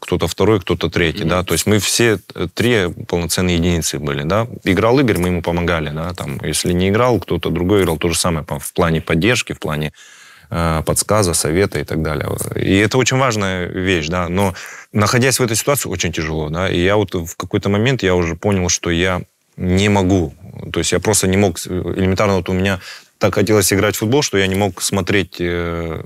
кто-то второй, кто-то третий, mm-hmm. да, то есть мы все э, три полноценные единицы были, да. Играл Игорь, мы ему помогали, да, там, если не играл, кто-то другой играл, то же самое в плане поддержки, в плане э, подсказа, совета и так далее. И это очень важная вещь, да, но находясь в этой ситуации, очень тяжело, да, и я вот в какой-то момент я уже понял, что я не могу. То есть я просто не мог, элементарно вот у меня так хотелось играть в футбол, что я не мог смотреть э,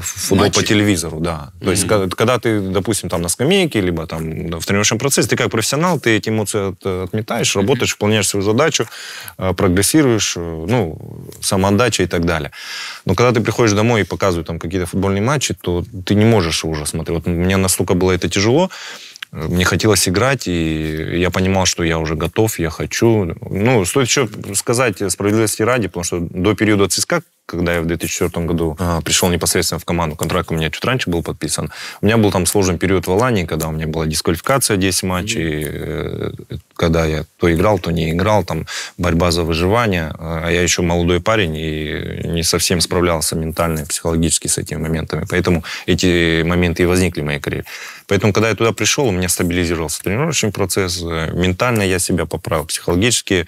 футбол Матчи. по телевизору, да. Mm-hmm. То есть, когда ты, допустим, там на скамейке, либо там в тренировочном процессе, ты как профессионал, ты эти эмоции от, э, отметаешь, mm-hmm. работаешь, выполняешь свою задачу, э, прогрессируешь, ну, самоотдача и так далее. Но когда ты приходишь домой и показывают там какие-то футбольные матчи, то ты не можешь уже смотреть. Вот мне настолько было это тяжело, мне хотелось играть, и я понимал, что я уже готов, я хочу. Ну, стоит еще сказать справедливости ради, потому что до периода ЦСКА когда я в 2004 году э, а, пришел непосредственно в команду, контракт у меня чуть раньше был подписан. У меня был там сложный период в Алании, когда у меня была дисквалификация 10 матчей, э, э, когда я то играл, то не играл, там борьба за выживание, а, а я еще молодой парень и не совсем справлялся ментально и психологически с этими моментами. Поэтому эти моменты и возникли в моей карьере. Поэтому, когда я туда пришел, у меня стабилизировался тренировочный процесс, э, ментально я себя поправил, психологически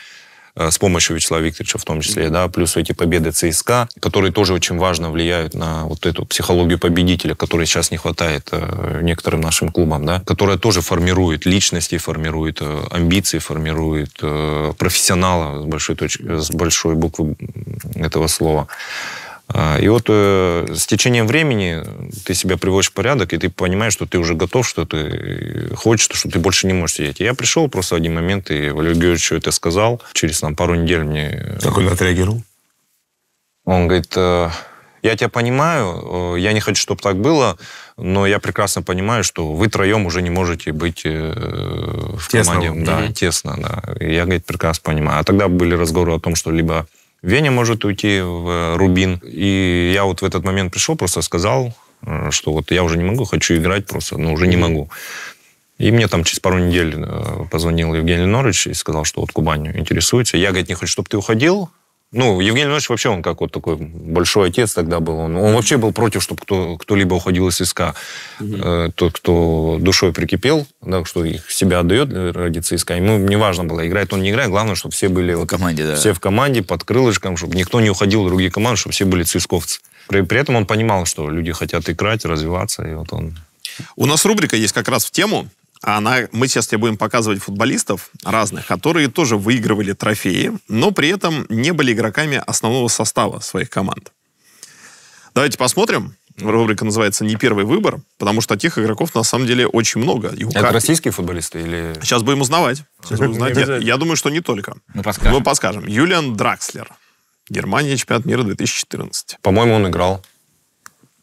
Э, с помощью Вячеслава Викторовича в том числе, да, плюс эти победы ЦСКА, которые тоже очень важно влияют на вот эту психологию победителя, которой сейчас не хватает э, некоторым нашим клубам, да, которая тоже формирует личности, формирует э, амбиции, формирует профессионала с большой, точки, с большой буквы этого слова. А, и вот э, с течением времени ты себя приводишь в порядок, и ты понимаешь, что ты уже готов, что ты э, хочешь, что ты больше не можешь сидеть. И я пришел просто в один момент, и Валерий Георгиевич это сказал. Через там, пару недель мне... Э, как он отреагировал? Он говорит, э, я тебя понимаю, э, я не хочу, чтобы так было, но я прекрасно понимаю, что вы троем уже не можете быть э, в тесно. команде. Да, угу. тесно, да. И я, говорит, прекрасно понимаю. А тогда были разговоры о том, что либо Веня может уйти в э, Рубин. И я вот в этот момент пришел, просто сказал, э, что вот я уже не могу, хочу играть просто, но уже не могу. И мне там через пару недель э, позвонил Евгений Ленорович и сказал, что вот Кубань интересуется. Я, говорит, не хочу, чтобы ты уходил, ну, Евгений Леонидович вообще, он как вот такой большой отец тогда был. Он, он вообще был против, чтобы кто, кто-либо уходил из ССК. Угу. Э, тот, кто душой прикипел, да, что их себя отдает э, ради ЦСКА. Ему не важно было, играет он не играет. Главное, чтобы все были... В вот, команде, да. Все в команде, под крылышком, чтобы никто не уходил в другие команды, чтобы все были цисковцы. При, при этом он понимал, что люди хотят играть, развиваться, и вот он... У нас рубрика есть как раз в тему а она, мы сейчас тебе будем показывать футболистов разных, которые тоже выигрывали трофеи, но при этом не были игроками основного состава своих команд. Давайте посмотрим. Рубрика называется «Не первый выбор», потому что тех игроков на самом деле очень много. И Это Кар... российские футболисты или... Сейчас будем узнавать. Сейчас будем узнать. Я, я думаю, что не только. Ну, подскажем. Мы подскажем. Юлиан Дракслер. Германия, чемпионат мира 2014. По-моему, он играл.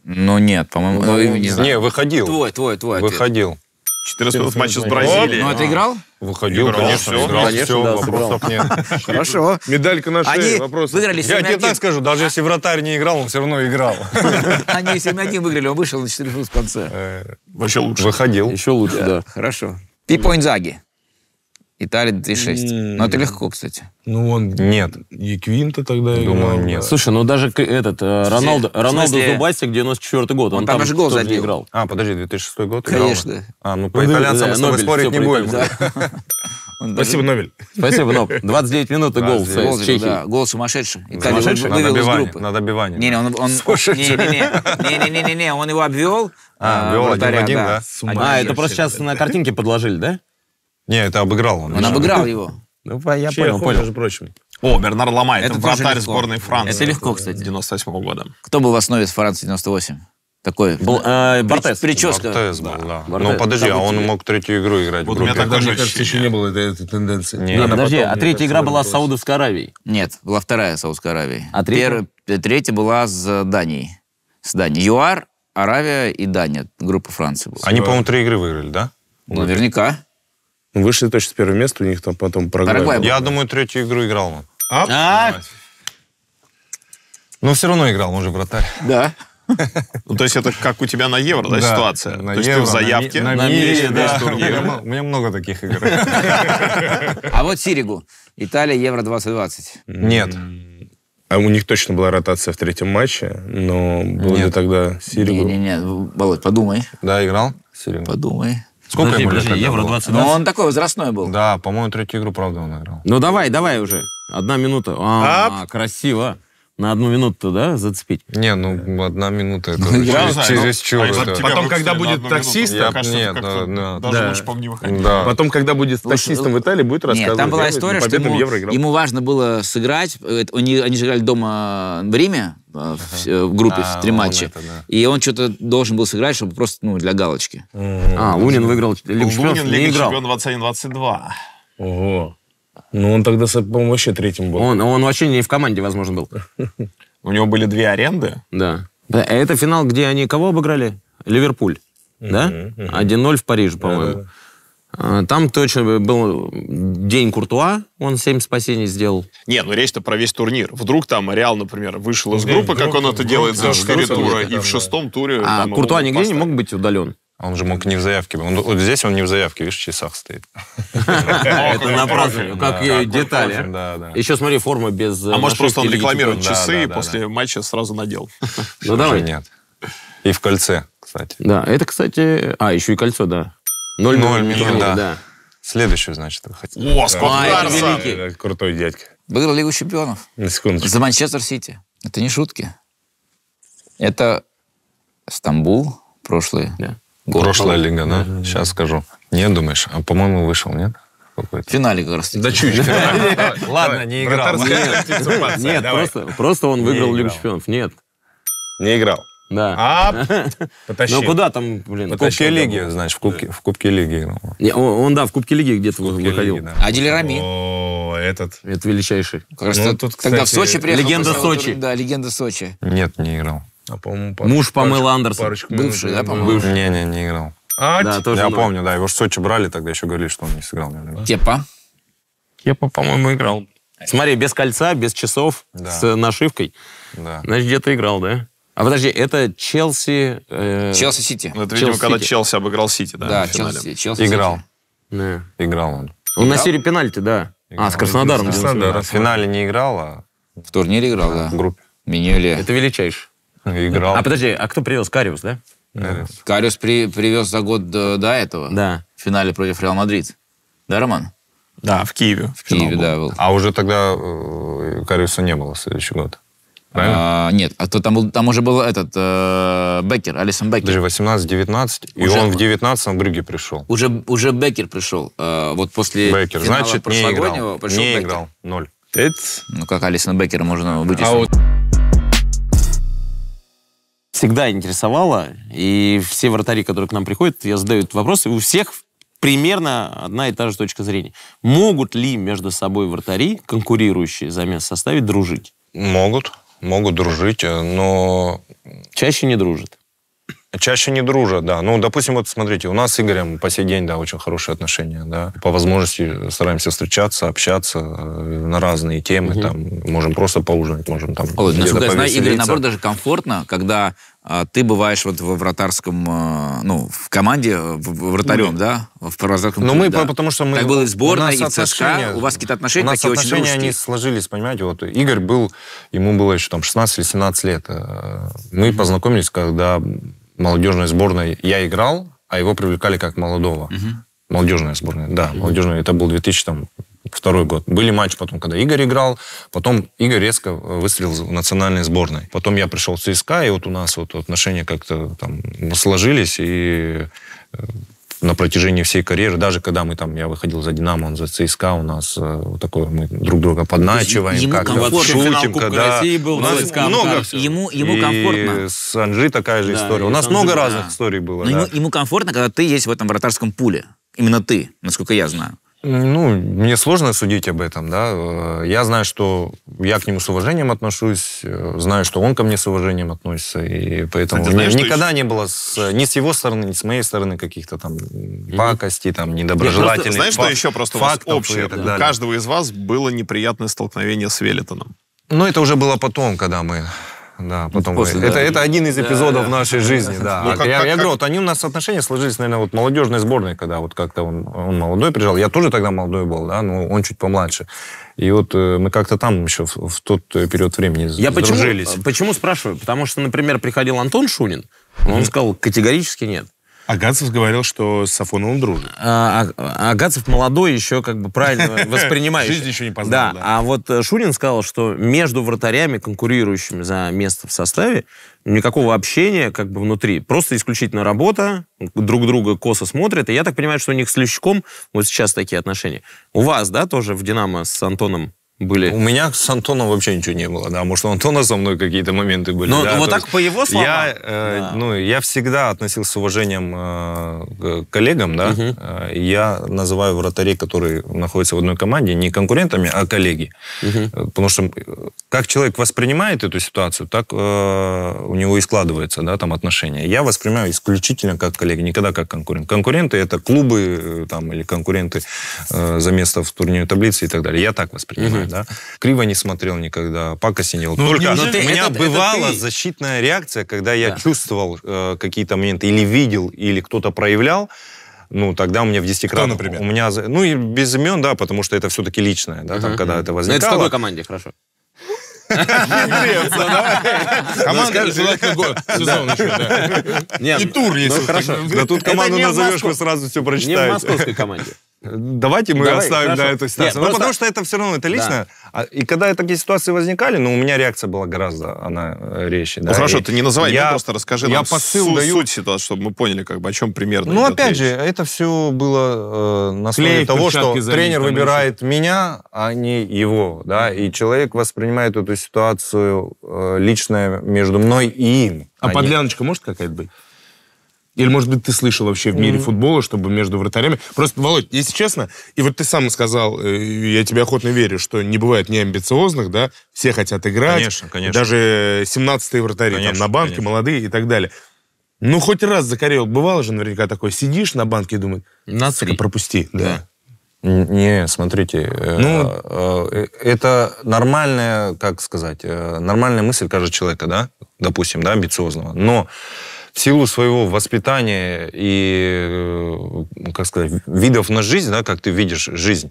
Ну нет, по-моему, ну, не, не выходил. Твой, твой, твой. Выходил. Ответ. 14 минут матча с Бразилией. Ну, а ты играл? Ну, выходил, играл, конечно, играл. Конечно, все, да, вопросов сыграл. нет. *laughs* Хорошо. Медалька на шее, Они вопросы. Выиграли 7 Я тебе так скажу, даже если вратарь не играл, он все равно играл. *laughs* Они 7-1 выиграли, он вышел на 4 минут в конце. Э, Вообще лучше. Выходил. Еще лучше, да. Хорошо. Пипо Инзаги. Италия 2006. Mm. Ну, это легко, кстати. Ну, он... Нет. И Квинта тогда Думаю, играл. нет. Слушай, ну даже этот Роналдо, э, Роналдо смысле... Зубасик, 94 год. Он, он там, там же гол забил. Играл. А, подожди, 2006 год Конечно. Играл. А, ну по ну, итальянцам да, мы спорить не будем. *laughs* Спасибо, Нобель. Спасибо, Ноб. 29 *laughs* минут и гол с Чехии. гол сумасшедший. Италия сумасшедший? на добивание. На добивание. Не-не, Не-не-не, он его обвел. А, э, вел один-один, да? А, это просто сейчас на картинке подложили, да? Не, это обыграл он. Он обыграл его. Ну, я Чехов, понял, понял. между прочим. О, Бернар Ломай, это, это вратарь сборной Франции. Это легко, кстати. 98 -го года. Кто был в основе с Франции 98? Такой, был, э, Бартес. прическа. Бартес был, да. да. Ну, подожди, а он мог третью игру играть. Вот у меня тогда, мне кажется, еще не было этой, этой тенденции. Нет. Нет, ну, подожди, потом, а третья игра была с Саудовской Аравией? Нет, была вторая с Саудовской Аравией. А третья? Э, третья была с Данией. С Данией. ЮАР, Аравия и Дания. Группа Франции была. Они, по-моему, три игры выиграли, да? Наверняка. Вышли точно с первого места, у них там потом Парагвай. Я думаю, третью игру играл он. а? Мать. Но все равно играл, он же вратарь. Да. Ну, то есть это как у тебя на евро, да, ситуация? На то есть евро, ты в заявке? На, на, мире, да. У меня много таких игр. *laughs* А вот Сиригу. Италия, Евро 2020. Нет. А у них точно была ротация в третьем матче, но был ли тогда Сиригу? Нет, нет, Володь, подумай. Да, играл Сиригу? Подумай. Сколько подожди, ну, ему типа, лет? евро 20 Но ну, он такой возрастной был. Да, по-моему, третью игру, правда, он играл. Ну давай, давай уже. Одна минута. А, красиво на одну минуту, да, зацепить? Не, ну одна минута это ну, через, знаю, через чего. А ну, да. Потом, когда будет таксист, Потом, когда будет таксистом ну, в Италии, будет рассказывать. Нет, там была история, что ему, ему важно было сыграть. Они, они же играли дома э, в Риме э, в, в группе а, в три матча. Это, да. И он что-то должен был сыграть, чтобы просто ну, для галочки. Mm-hmm. А, Унин выиграл Лигу Лунин Лигу Чемпионов 21-22. Ого. Ну, он тогда, по-моему, вообще третьим был. Он, он вообще не в команде, возможно, был. *laughs* У него были две аренды. Да. А это финал, где они кого обыграли? Ливерпуль, да? 1-0 в Париже, по-моему. А, там точно был день Куртуа, он 7 спасений сделал. Не, ну речь-то про весь турнир. Вдруг там Реал, например, вышел из группы, как он это делает за 4 тура, и в шестом туре... А Куртуа нигде не мог быть удален? Он же мог не в заявке. Он, вот здесь он не в заявке, видишь, в часах стоит. Это на профиль, как детали. Еще смотри, форма без... Э, а может, просто он рекламирует часы и после матча сразу надел? *laughs* Ну, давай. Нет. И в кольце, кстати. Да, это, кстати... А, еще и кольцо, да. Ноль минут, да. Следующую, значит. О, э, Скотт э, Крутой дядька. Выиграл Лигу чемпионов. На секундочку. За Манчестер Сити. Это не шутки. Это Стамбул прошлый. Да. Год Прошлая лига, да? Сейчас скажу. Не думаешь, а по-моему вышел, нет? В финале как раз. Да чуть. *laughs* Ладно, не играл. Нет, просто он выиграл Лигу чемпионов. Нет. Не играл. Да. А, *laughs* потащил. Ну куда там, блин? В Кубке Лиги, значит, в Кубке, в Кубке Лиги Не, он, он, да, в Кубке Лиги где-то выходил. Лиги, А Дилерами? О, этот. Это величайший. Как ну, тут, тогда в Сочи приехал. Легенда Сочи. Да, легенда Сочи. Нет, не играл. А, по-моему, пар... Муж помыл Андерсон. Парочку Бывший, да, по-моему? Бывший. Не-не, не играл. А, да, тоже я помню, да. Его в Сочи брали тогда, еще говорили, что он не сыграл. Наверное. Кепа. Кепа, по-моему, играл. Смотри, без кольца, без часов, да. с нашивкой. Да. Значит, где-то играл, да? А подожди, это Челси... Э... Челси Сити. это, видимо, Челси когда Сити. Челси обыграл Сити, да? Да, Челси, Челси Играл. Да. Играл он. Он ну, на серии пенальти, да. Играл. А, с Краснодаром. Краснодар. финале не играл, а... В турнире играл, да. В группе. Миньоле. Это величайший играл. А подожди, а кто привез? Кариус, да? Кариус, э, Кариус при, привез за год до, до этого. Да. В финале против Реал Мадрид. Да, Роман? Да, в Киеве. В, Киеве, был. да, был. А уже тогда э, Кариуса не было в следующий год. А, нет, а то там, был, там уже был этот э, Беккер, Алисон Беккер. Даже 18-19, и он в 19 в Брюге пришел. Уже, уже Беккер пришел. Э, вот после Беккер. Финала Значит, не играл. Пришел не Беккер. играл. Ноль. Тыц. Ну как Алисона Беккера можно а вытеснить? А вот всегда интересовало. И все вратари, которые к нам приходят, я задаю этот вопрос, и у всех примерно одна и та же точка зрения. Могут ли между собой вратари, конкурирующие за место в составе, дружить? Могут. Могут дружить, э, но... Чаще не дружат. Чаще не дружат, да. Ну, допустим, вот смотрите, у нас с Игорем по сей день, да, очень хорошие отношения, да. По возможности стараемся встречаться, общаться э, на разные темы, угу. там, можем просто поужинать, можем там... Ой, насколько я знаю, Игорь, наоборот, даже комфортно, когда а, ты бываешь вот в вратарском, а, ну, в команде э, вратарем, мы, ну, да? В вратарском Ну, мы, да. потому что мы... Так было и сборная, и ЦСКА, у вас какие-то отношения у нас такие отношения, они сложились, понимаете, вот Игорь был, ему было еще там 16 или 17 лет. Мы угу. познакомились, когда молодежной сборной я играл, а его привлекали как молодого. Угу. Молодежная сборная, да, угу. молодежная. Это был 2002 год. Были матчи потом, когда Игорь играл, потом Игорь резко э, выстрелил в национальной сборной. Потом я пришел в ЦСКА, и вот у нас вот отношения как-то там сложились, и э, на протяжении всей карьеры, даже когда мы там, я выходил за Динамо, он за ЦСКА, у нас э, вот такое, мы друг друга ну, подначиваем, как-то шутим, когда... Был, у нас ЦСКА, много да. все. Ему, ему и комфортно. с Анжи такая же да, история. У нас Анжи, много да. разных историй было. Но да. ему, ему комфортно, когда ты есть в этом вратарском пуле. Именно ты, насколько я знаю. Ну, мне сложно судить об этом, да. Э, я знаю, что я к нему с уважением отношусь, э, знаю, что он ко мне с уважением относится, и поэтому Кстати, а знаешь, никогда не было с, ни с его стороны, ни с моей стороны каких-то там пакостей, там недоброжелательных. знаешь, фак... что еще просто фактов, у вас общее? Да. каждого из вас было неприятное столкновение с Велитоном. Ну, это уже было потом, когда мы да, ну, потом. После, это, да. это один из эпизодов да, нашей ну, да. жизни, да. Ну, как, а я, как, я говорю, вот они у нас отношения сложились, наверное, вот молодежной сборной, когда вот как-то он, он молодой приезжал. Я тоже тогда молодой был, да, но он чуть помладше. И вот э, мы как-то там еще в, в тот период времени я сдружились. Почему, э, почему спрашиваю? Потому что, например, приходил Антон Шунин, он mm-hmm. сказал категорически нет. Агацев говорил, что с Сафоновым дружит. А, а, Агацев молодой, еще как бы правильно *laughs* воспринимающий. Жизнь еще не познал. Да. да, а вот э, Шурин сказал, что между вратарями, конкурирующими за место в составе, никакого общения как бы внутри. Просто исключительно работа, друг друга косо смотрят. И я так понимаю, что у них с Лещиком вот сейчас такие отношения. У вас, да, тоже в «Динамо» с Антоном были? У меня с Антоном вообще ничего не было, да. Может, у Антона со мной какие-то моменты были. Ну, да? вот То так по его словам. Я, э, да. ну, я всегда относился с уважением э, к коллегам, да. Угу. Я называю вратарей, которые находятся в одной команде, не конкурентами, а коллеги. Угу. Потому что э, как человек воспринимает эту ситуацию, так э, у него и складывается, да, там отношения. Я воспринимаю исключительно как коллеги, никогда как конкурент. Конкуренты это клубы там или конкуренты э, за место в турнирной таблице и так далее. Я так воспринимаю. Угу да. Криво не смотрел никогда, пакости не ну, Только но ну, ты, у меня это, бывала это ты... защитная реакция, когда я да. чувствовал э, какие-то моменты, или видел, или кто-то проявлял, ну, тогда у меня в 10 Кто, например? У меня, ну, и без имен, да, потому что это все-таки личное, да, там, когда это ну, возникало. Но это в какой команде, хорошо? Ну, Команда желательно да. И тур, если... Хорошо. Да тут команду назовешь, вы сразу все прочитаете. Не в московской команде. Давайте мы Давай, оставим хорошо. да, эту ситуацию. Нет, ну, просто... потому что это все равно, это лично. Да. И когда такие ситуации возникали, ну, у меня реакция была гораздо, она э, резче. Да. Ну, хорошо, и ты не называй, я, просто расскажи я нам посыл даю... суть ситуации, чтобы мы поняли, как бы, о чем примерно Ну, опять речь. же, это все было э, на основе того, что залить, тренер выбирает еще. меня, а не его, да, и человек воспринимает эту ситуацию э, лично между мной и им. А, а подляночка может какая-то быть? Или, может быть, ты слышал вообще в мире mm-hmm. футбола, чтобы между вратарями... Просто, Володь, если честно, и вот ты сам сказал, э, я тебе охотно верю, что не бывает неамбициозных, да, все хотят играть. Конечно, конечно. Даже 17-е вратари конечно, там на банке, конечно. молодые и так далее. Ну, хоть раз закорел, бывало же наверняка такое, сидишь на банке и думаешь... На три. Пропусти, да. да. Не, смотрите, э, ну, э, это нормальная, как сказать, нормальная мысль каждого человека, да, допустим, да, амбициозного. Но в силу своего воспитания и, э, как сказать, видов на жизнь, да, как ты видишь жизнь,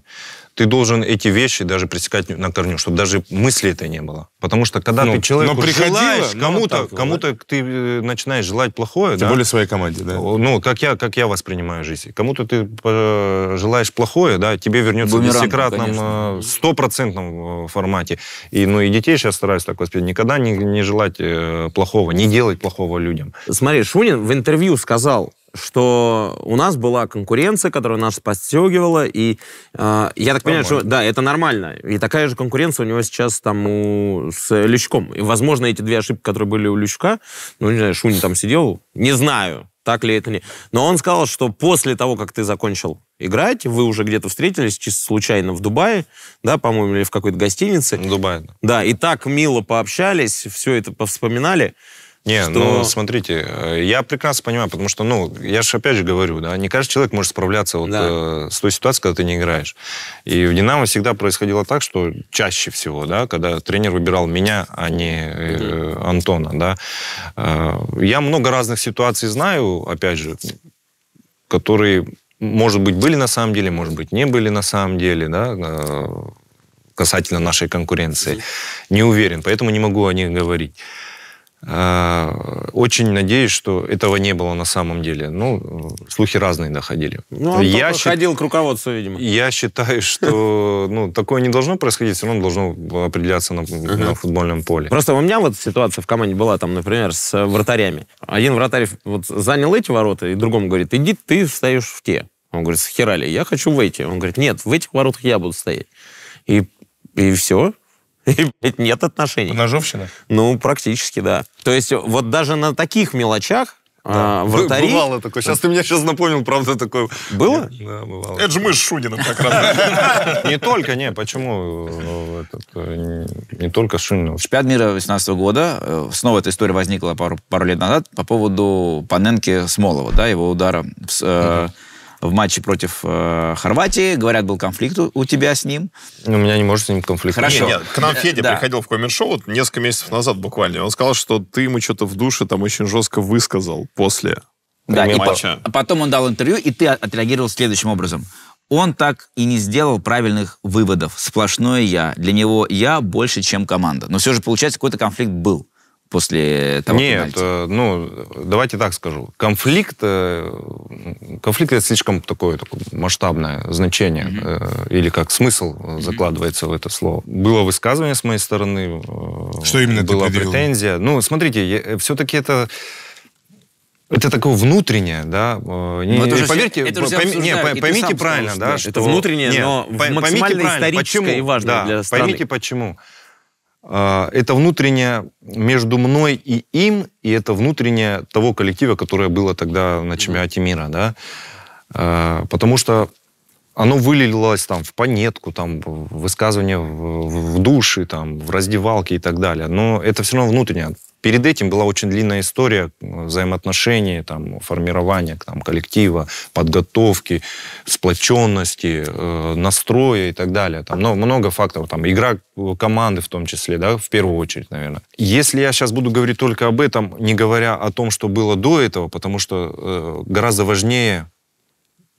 ты должен эти вещи даже пресекать на корню, чтобы даже мысли это не было. Потому что когда ну, ты человеку но желаешь, кому-то, ну, кому-то да? ты э, начинаешь желать плохое. Тем да? более своей команде, да. Ну, как я, как я воспринимаю жизнь. Кому-то ты э, желаешь плохое, да, тебе вернется Бумеранг, в секретном, э, стопроцентном формате. И, ну, и детей сейчас стараюсь так воспринимать. Никогда не, не желать плохого, не делать плохого людям. Смотри, Шунин в интервью сказал, что у нас была конкуренция, которая нас подстегивала, и э, я так понимаю, что да, это нормально. И такая же конкуренция у него сейчас там у, с Лючком. И, возможно, эти две ошибки, которые были у Лючка, ну, не знаю, Шунин там сидел, не знаю, так ли это не. Но он сказал, что после того, как ты закончил играть, вы уже где-то встретились, чисто случайно в Дубае, да, по-моему, или в какой-то гостинице. В Дубае. Да, и так мило пообщались, все это повспоминали. Не, ну, что... ну смотрите, э, я прекрасно понимаю, потому что, ну, я же опять же говорю, да, не каждый человек может справляться вот, да. э, с той ситуацией, когда ты не играешь. И в «Динамо» всегда происходило так, что чаще всего, да, когда тренер выбирал меня, а не э, Антона, да. Э, я много разных ситуаций знаю, опять же, которые, может быть, были на самом деле, может быть, не были на самом деле, да, э, касательно нашей конкуренции. Не уверен, поэтому не могу о них говорить. А, очень надеюсь, что этого не было на самом деле. Ну, слухи разные доходили. Ну, он я счит... ходил к руководству, видимо. Я считаю, что *laughs* ну, такое не должно происходить, все равно должно определяться на, uh-huh. на футбольном поле. Просто у меня вот ситуация в команде была, там, например, с э, вратарями. Один вратарь вот занял эти ворота, и другому говорит, иди, ты встаешь в те. Он говорит, схерали, я хочу в эти. Он говорит, нет, в этих воротах я буду стоять. И, и все. *laughs* нет отношений. Ножовщина? Ну, практически, да. То есть вот даже на таких мелочах да. а, вратари... Бывало такое. Сейчас ты меня сейчас напомнил, правда, такое. Было? Да, бывало. Это же мы с Шуниным как раз. *laughs* Не только, не, почему? Э, э, не только с Шуниным. Чемпионат мира 2018 года. Э, снова эта история возникла пару лет назад по поводу Паненки Смолова, да, его удара в матче против э, Хорватии. Говорят, был конфликт у, у тебя с ним. У меня не может с ним конфликт. Хорошо. Нет, нет, к нам э, Федя да. приходил в коммершоу вот несколько месяцев назад буквально. Он сказал, что ты ему что-то в душе там очень жестко высказал после да, и матча. По- а потом он дал интервью, и ты отреагировал следующим образом. Он так и не сделал правильных выводов. Сплошное «я». Для него «я» больше, чем команда. Но все же, получается, какой-то конфликт был после того Нет, пенальти? Э, ну, давайте так скажу. Конфликт, э, конфликт это слишком такое, такое масштабное значение, mm-hmm. или как смысл mm-hmm. закладывается в это слово. Было высказывание с моей стороны. Что именно Была претензия. Ну, смотрите, все-таки это... Это такое внутреннее, да. Не, это уже поверьте, это уже пойми, не, поймите, поймите правильно, да. Что, это внутреннее, нет, но поймите максимально историческое и важное да, для страны. Поймите почему. А, это внутреннее между мной и им, и это внутреннее того коллектива, которое было тогда на чемпионате мира, да, а, потому что оно вылилось там в понетку, там, в высказывание в, в душе, там, в раздевалке и так далее. Но это все равно внутреннее. Перед этим была очень длинная история взаимоотношений, там, формирования там, коллектива, подготовки, сплоченности, э, настроя и так далее. Там, но много факторов. Там, игра э, команды в том числе, да, в первую очередь, наверное. Если я сейчас буду говорить только об этом, не говоря о том, что было до этого, потому что э, гораздо важнее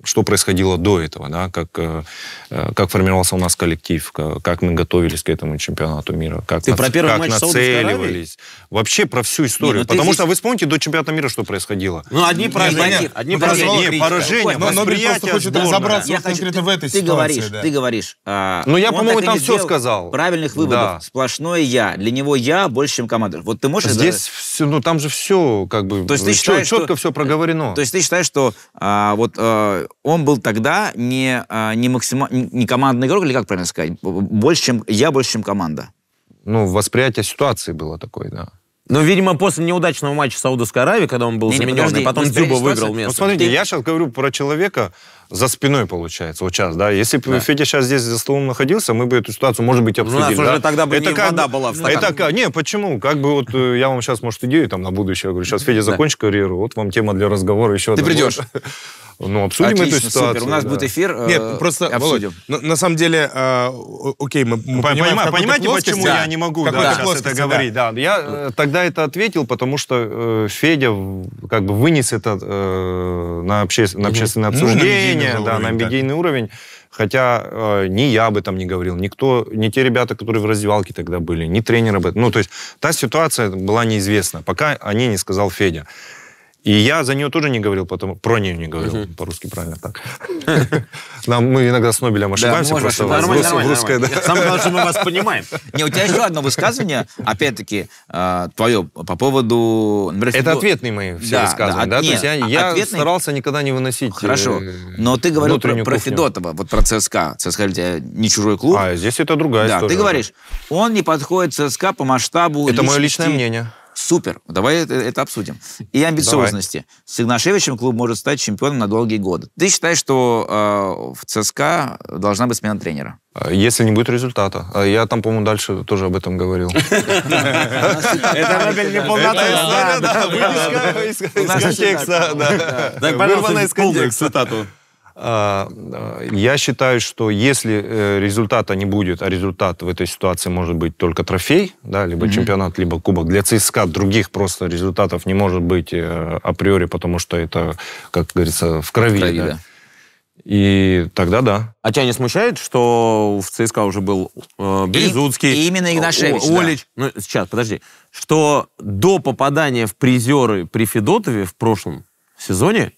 что происходило до этого, да, как, э, э, как формировался у нас коллектив, как мы готовились к этому чемпионату мира, как, ты на, про первый как матч нацеливались. Вообще про всю историю. Ну, Потому здесь... что вы вспомните до чемпионата мира, что происходило. Ну, одни поражения. Одни ну, поражения. Не, поражения, но, просто хочет разобраться я хочу, конкретно в этой ты ситуации. Говоришь, да. Ты говоришь. А, ну, я, по-моему, там все сказал. Правильных выводов. Да. Сплошное я. Для него я больше, чем команда. Вот ты можешь... Здесь, все, ну, там же все как бы... То есть ты считаешь, четко все проговорено. То есть ты считаешь, что а, вот а, он был тогда не, а, не, максима, не командный игрок, или как правильно сказать? Больше, чем я, больше, чем команда. Ну, восприятие ситуации было такое, да. Ну, видимо, после неудачного матча Саудовской Аравии, когда он был не, заменен, потом Дзюба выиграл место. Ну, смотрите, Ты... я сейчас говорю про человека за спиной, получается, вот сейчас, да. Если бы да. Федя сейчас здесь за столом находился, мы бы эту ситуацию, может быть, обсудили. У нас да? уже тогда бы это не как, вода была в стакане. Это как, а, не, почему? Как бы вот э, я вам сейчас, может, идею там на будущее, говорю, сейчас Федя закончит да. карьеру, вот вам тема для разговора еще. Ты одна. придешь. *laughs* ну, обсудим Отлично, эту ситуацию. Супер. У нас да. будет эфир. Э, Нет, э, просто обсудим. Володь, на, на самом деле, э, окей, мы, мы понимаем, понимаем понимаете, плоскости, почему да. я не могу да, да, сейчас это говорить. Да. Да. Я э, тогда это ответил, потому что э, Федя как бы вынес это э, на, обще... на общественное обсуждение, да, на медийный да. уровень. Хотя э, ни я об этом не говорил, никто, не те ребята, которые в раздевалке тогда были, ни тренер об этом. Ну, то есть та ситуация была неизвестна, пока о ней не сказал Федя. И я за нее тоже не говорил, потом про нее не говорил. Угу. По-русски правильно так. *laughs* Нам, мы иногда с Нобелем ошибаемся. Да, просто нормально, нормально, русское, нормально. Да. Самое главное, что мы вас понимаем. Не, у тебя еще одно высказывание, опять-таки, э, твое, по поводу... Например, Это ответные мои все да, высказывания, да? да? Нет, То есть я, ответный... старался никогда не выносить э, Хорошо, но ты говорил про, про Федотова, вот про ЦСКА. ЦСКА для э, не чужой клуб. А, здесь это другая да, история. Ты говоришь, он не подходит ЦСКА по масштабу Это личности. мое личное мнение. Супер. Давай это, это обсудим. И амбициозности. Давай. С Игнашевичем клуб может стать чемпионом на долгие годы. Ты считаешь, что э, в ЦСКА должна быть смена тренера? А, если не будет результата. А я там, по-моему, дальше тоже об этом говорил. *laughs* Это Робин не полнота. Вырвана из контекста. Вырвана из контекста. А, я считаю, что если э, результата не будет, а результат в этой ситуации может быть только трофей, да, либо mm-hmm. чемпионат, либо кубок. Для ЦСКА других просто результатов не может быть э, априори, потому что это, как говорится, в крови. В крови да. Да. И тогда да. А тебя не смущает, что в ЦСКА уже был э, Березуцкий? И, и именно Игнашевич, О, да. Ну, сейчас, подожди. Что до попадания в призеры при Федотове в прошлом сезоне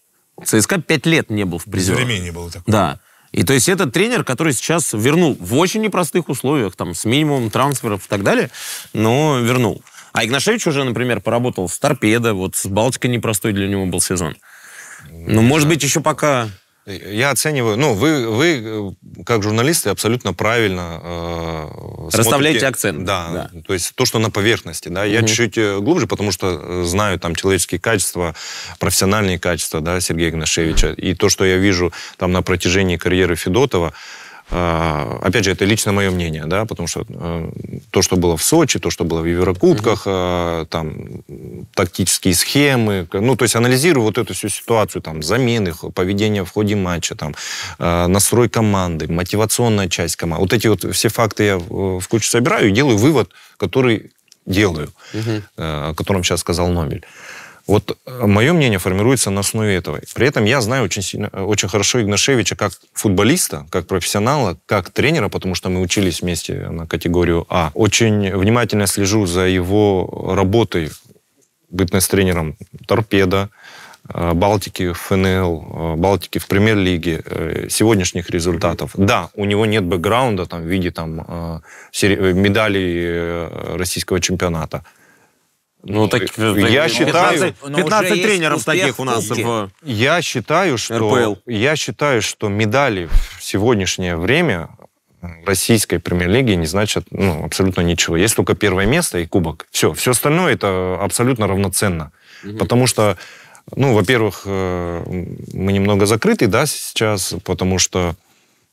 ЦСКА пять лет не был в призерах. Времени не было такого. Да. И то есть этот тренер, который сейчас вернул в очень непростых условиях, там, с минимумом трансферов и так далее, но вернул. А Игнашевич уже, например, поработал с торпедо, вот с Балтикой непростой для него был сезон. Ну, может быть, еще пока я оцениваю, ну, вы, вы э, как журналисты абсолютно правильно э, расставляете смотрите, акцент. Да, да, то есть то, что на поверхности, да. Я чуть-чуть э, глубже, потому что э, знаю там человеческие качества, профессиональные качества, да, Сергея Гнашевича, и то, что я вижу там на протяжении карьеры Федотова, э, а, опять же, это лично мое мнение, да, потому что э, то, что было в Сочи, то, что было в Еврокубках, mm там тактические схемы, ну, то есть анализирую вот эту всю ситуацию, там, замены, поведение в ходе матча, там, э, настрой команды, мотивационная часть команды. Вот эти вот все факты я в кучу собираю и делаю вывод, который делаю, mm-hmm. о котором сейчас сказал Нобель. Вот э, мое мнение формируется на основе этого. При этом я знаю очень, сильно, э, очень хорошо Игнашевича как футболиста, как профессионала, как тренера, потому что мы учились вместе на категорию А. Очень внимательно слежу за его работой, бытность тренером «Торпеда», э, Балтики в ФНЛ, Балтики в премьер-лиге, сегодняшних результатов. Да, у него нет бэкграунда там, в виде там, медалей российского чемпионата. Ну, ну, так, я считаю, 15, 15 ну, тренеров таких у нас в я считаю, что, РПЛ. я считаю, что медали в сегодняшнее время российской премьер-лиги не значат ну, абсолютно ничего. Есть только первое место и кубок. Все, все остальное это абсолютно равноценно. Угу. Потому что, ну, во-первых, э, мы немного закрыты, да, сейчас, потому что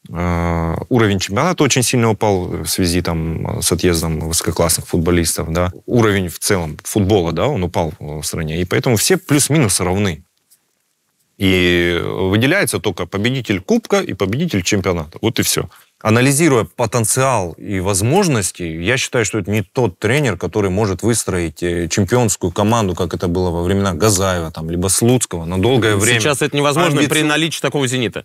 Э, уровень чемпионата очень сильно упал в связи там, э, с отъездом высококлассных футболистов. Да. Уровень в целом футбола да, он упал э, в стране. И поэтому все плюс-минус равны. И выделяется только победитель кубка и победитель чемпионата. Вот и все. Анализируя потенциал и возможности, я считаю, что это не тот тренер, который может выстроить чемпионскую команду, как это было во времена Газаева, там, либо Слуцкого, на долгое время. Сейчас это невозможно Амбици... при наличии такого «Зенита».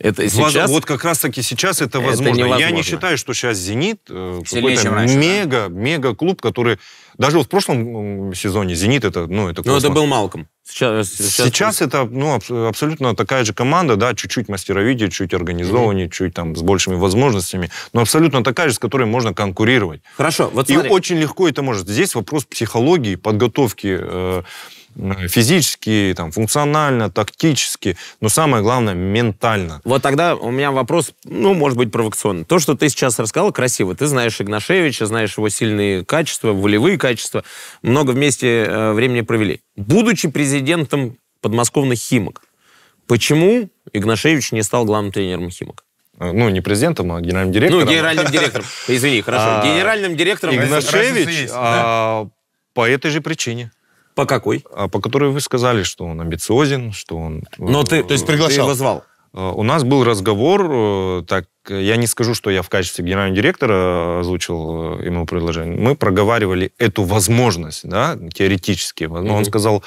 Это сейчас... Влад, вот как раз-таки сейчас это возможно. Это Я не считаю, что сейчас «Зенит» э, какой-то мега, мега клуб, который... Даже вот в прошлом сезоне «Зенит» это, ну, это космос. Ну, но это был Малком. Сейчас, э, сейчас, сейчас это ну, абсолютно такая же команда, да, чуть-чуть мастеровитие, чуть организованнее, mm-hmm. чуть там с большими возможностями, но абсолютно такая же, с которой можно конкурировать. Хорошо, вот смотри. И очень легко это может. Здесь вопрос психологии, подготовки э, Э, физически, там, функционально, тактически, но самое главное, ментально. Вот тогда у меня вопрос, ну, может быть, провокационный. То, что ты сейчас рассказал, красиво. Ты знаешь Игнашевича, знаешь его сильные качества, волевые качества. Много вместе э, времени провели. Будучи президентом подмосковных «Химок», почему Игнашевич не стал главным тренером «Химок»? А, ну, не президентом, а генеральным директором. Ну, генеральным директором. *laughs* Извини, хорошо. А, генеральным директором Игнашевич а, по этой же причине. По какой? А По которой вы сказали, что он амбициозен, что он... Э, Но ты, то есть приглашал? Ты его звал? Э, у нас был разговор, э, так я не скажу, что я в качестве генерального директора озвучил ему предложение. Мы проговаривали эту возможность, да, теоретически. Но mm-hmm. он сказал,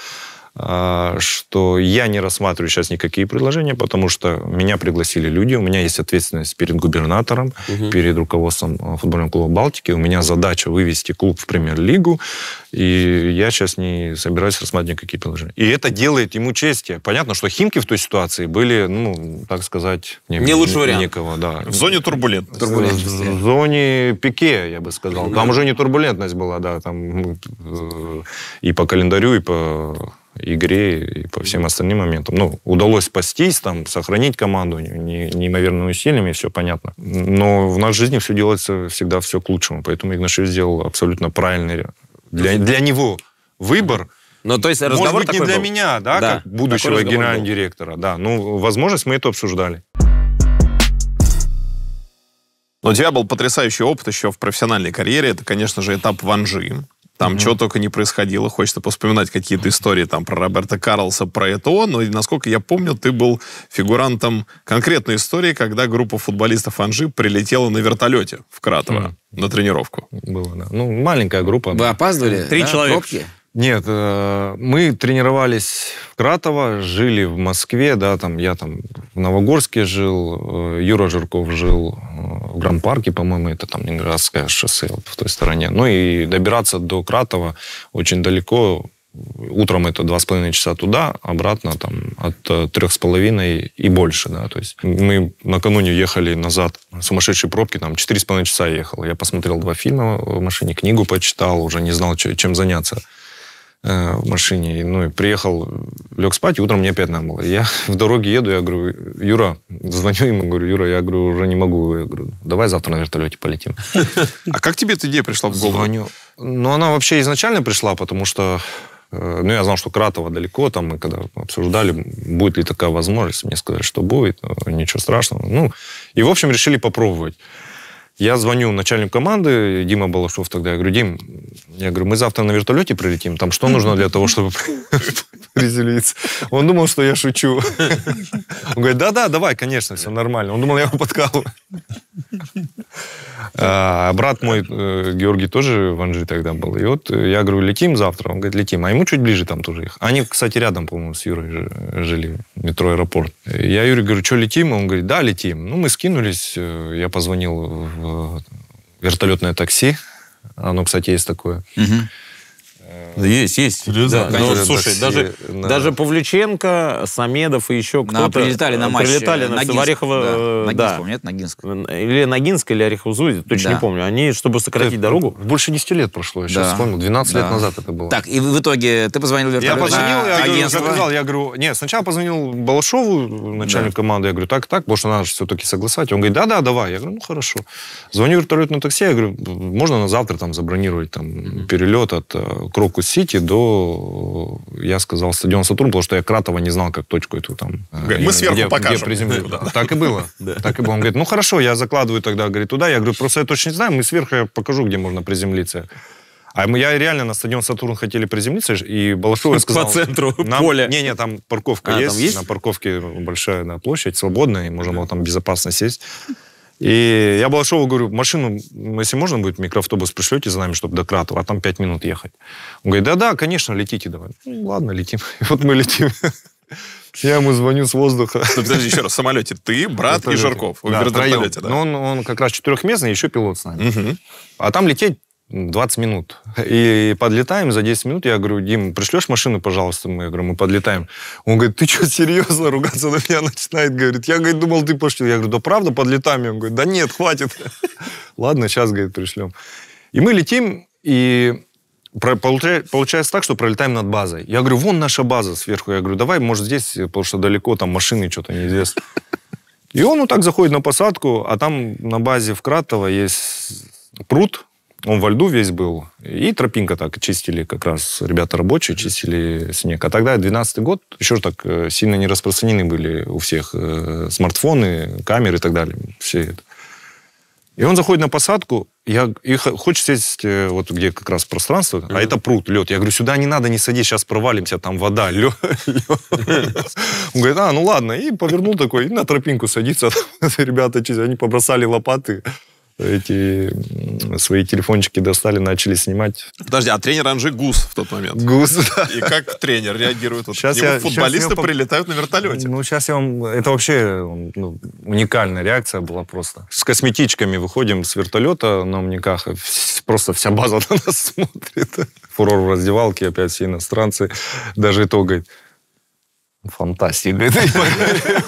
а, что я не рассматриваю сейчас никакие предложения, потому что меня пригласили люди, у меня есть ответственность перед губернатором, угу. перед руководством а, футбольного клуба Балтики, у меня задача вывести клуб в премьер-лигу, и я сейчас не собираюсь рассматривать никакие предложения. И это делает ему честь. Понятно, что Химки в той ситуации были, ну, так сказать, не, не лучший вариант. Никого, да. В зоне турбулентности. турбулентности. В зоне пике, я бы сказал. Там уже не турбулентность была, да, там э, и по календарю, и по игре и по всем остальным моментам. Ну, удалось спастись, там, сохранить команду не, неимоверными усилиями, все понятно. Но в нашей жизни все делается всегда все к лучшему, поэтому Игнашев сделал абсолютно правильный для, для него выбор. Ну, то есть разговор Может быть, такой не для был? меня, да, да, как будущего генерального директора, да. Ну, возможность мы это обсуждали. Но у тебя был потрясающий опыт еще в профессиональной карьере. Это, конечно же, этап Ванжи. Там mm-hmm. чего только не происходило. Хочется поспоминать какие-то истории там про Роберта Карлса, про это он. Но, насколько я помню, ты был фигурантом конкретной истории, когда группа футболистов Анжи прилетела на вертолете в Кратово mm-hmm. на тренировку. Было, да. Ну, маленькая группа. Вы опаздывали? Три да? человека. Пробки? Нет, э, мы тренировались в Кратово, жили в Москве, да, там я там в Новогорске жил, э, Юра Жирков жил э, в Гранд-парке, по-моему, это там Ленинградское шоссе вот в той стороне. Ну и добираться до Кратова очень далеко, Утром это два с половиной часа туда, обратно там от трех с половиной и больше, да. То есть мы накануне ехали назад, сумасшедшие пробки, там четыре с половиной часа ехал. Я посмотрел два фильма в машине, книгу почитал, уже не знал, чем заняться. Э, в машине. Ну, и приехал, лег спать, и утром мне опять надо было. Я *laughs* в дороге еду, я говорю, Юра, звоню ему, говорю, Юра, я говорю, уже не могу. Я говорю, давай завтра на вертолете полетим. А как тебе эта идея пришла в голову? Звоню. Ну, она вообще изначально пришла, потому что э, ну, я знал, что Кратово далеко, там мы когда обсуждали, будет ли такая возможность, мне сказали, что будет, ничего страшного. Ну, и, в общем, решили попробовать. Я звоню начальнику команды, Дима Балашов тогда, я говорю, Дим, я говорю, мы завтра на вертолете прилетим, там что нужно для того, чтобы *laughs* приземлиться? Он думал, что я шучу. Он говорит, да-да, давай, конечно, все нормально. Он думал, я его подкалываю. А, брат мой, э, Георгий, тоже в Анжи тогда был. И вот э, я говорю, летим завтра. Он говорит, летим. А ему чуть ближе там тоже их. Они, кстати, рядом, по-моему, с Юрой э, жили, метро аэропорт. Я Юрий говорю, что летим? Он говорит, да, летим. Ну, мы скинулись. Я позвонил в вертолетное такси оно, кстати, есть такое. Угу. Э, есть, есть. Да, да, ну, слушай, даже, на... даже Павлюченко, Самедов и еще кто-то... Прилетали на э, матч. Прилетали на Ногинск, Орехово... Да. Э, Ногинск, да. нет? Ногинск. Или Ногинск, или Орехово-Зузи, точно да. не помню. Они, чтобы сократить ты, дорогу... Больше 10 лет прошло, я да. сейчас вспомнил. 12 да. лет назад это было. Так, и в итоге ты позвонил в Я позвонил, я говорю, заказал, я говорю... Нет, сначала позвонил Балашову, начальник да. команды, я говорю, так, так, может, надо все-таки согласовать. Он говорит, да-да, давай. Я говорю, ну, хорошо. Звоню вертолет на такси, я говорю, можно на завтра там забронировать там перелет от Крок Сокус Сити до, э, я сказал, стадион Сатурн, потому что я Кратова не знал, как точку эту там. Э, мы я, сверху где, покажем. Где приземлю. Да. Так и было. *laughs* Да. Так и было. Он говорит, ну хорошо, я закладываю тогда, говорит, туда. Я говорю, просто я точно не знаю, мы сверху я покажу, где можно приземлиться. А мы, я реально на стадион Сатурн хотели приземлиться, и Балашов сказал... По центру нам, поля. Не-не, там парковка а, есть, там есть, на парковке большая на площадь, свободная, и можно было там безопасно сесть. И я Балашову говорю, машину, если можно будет, микроавтобус пришлете за нами, чтобы до Кратова, а там 5 минут ехать. Он говорит, да-да, конечно, летите давай. Ну, ладно, летим. *laughs* И вот мы летим. *laughs* Я ему звоню с воздуха. Стоп, подожди, еще раз, в самолете ты, брат и Жарков. Да, вертолете, да. Но он, он как раз четырехместный, еще пилот с нами. Угу. А там лететь 20 минут. И подлетаем за 10 минут. Я говорю, Дим, пришлешь машину, пожалуйста? Мы, я говорю, мы подлетаем. Он говорит, ты что, серьезно? Ругаться на меня начинает. Говорит, я, говорит, думал, ты пошел. Я говорю, да правда, подлетаем? Он говорит, да нет, хватит. *laughs* Ладно, сейчас, говорит, пришлем. И мы летим, и Получается так, что пролетаем над базой. Я говорю, вон наша база сверху. Я говорю, давай, может, здесь, потому что далеко, там машины что-то неизвестно. И он вот так заходит на посадку, а там на базе в Кратово есть пруд, он во льду весь был. И тропинка так чистили как раз ребята рабочие, чистили снег. А тогда 12 год, еще так э, сильно не распространены были у всех э, смартфоны, камеры и так далее. Все это. И он заходит на посадку, я, и хочет сесть, э, вот где как раз пространство, mm-hmm. а это пруд, лед. Я говорю, сюда не надо, не садись, сейчас провалимся, там вода, лед. *laughs* Он говорит, а, ну ладно. И повернул такой, на тропинку садится. *laughs* Ребята, чистят, они побросали лопаты эти свои телефончики достали, начали снимать. Подожди, а тренер Анжи Гус в тот момент? Гус, да. И как тренер реагирует? Вот сейчас я, футболисты сейчас я... прилетают на вертолете. Ну, сейчас я вам... Это вообще ну, уникальная реакция была просто. С косметичками выходим с вертолета на умниках, и просто вся база *laughs* на нас смотрит. Фурор в раздевалке, опять все иностранцы. Даже итог *laughs* говорит, Фантастия, ну, я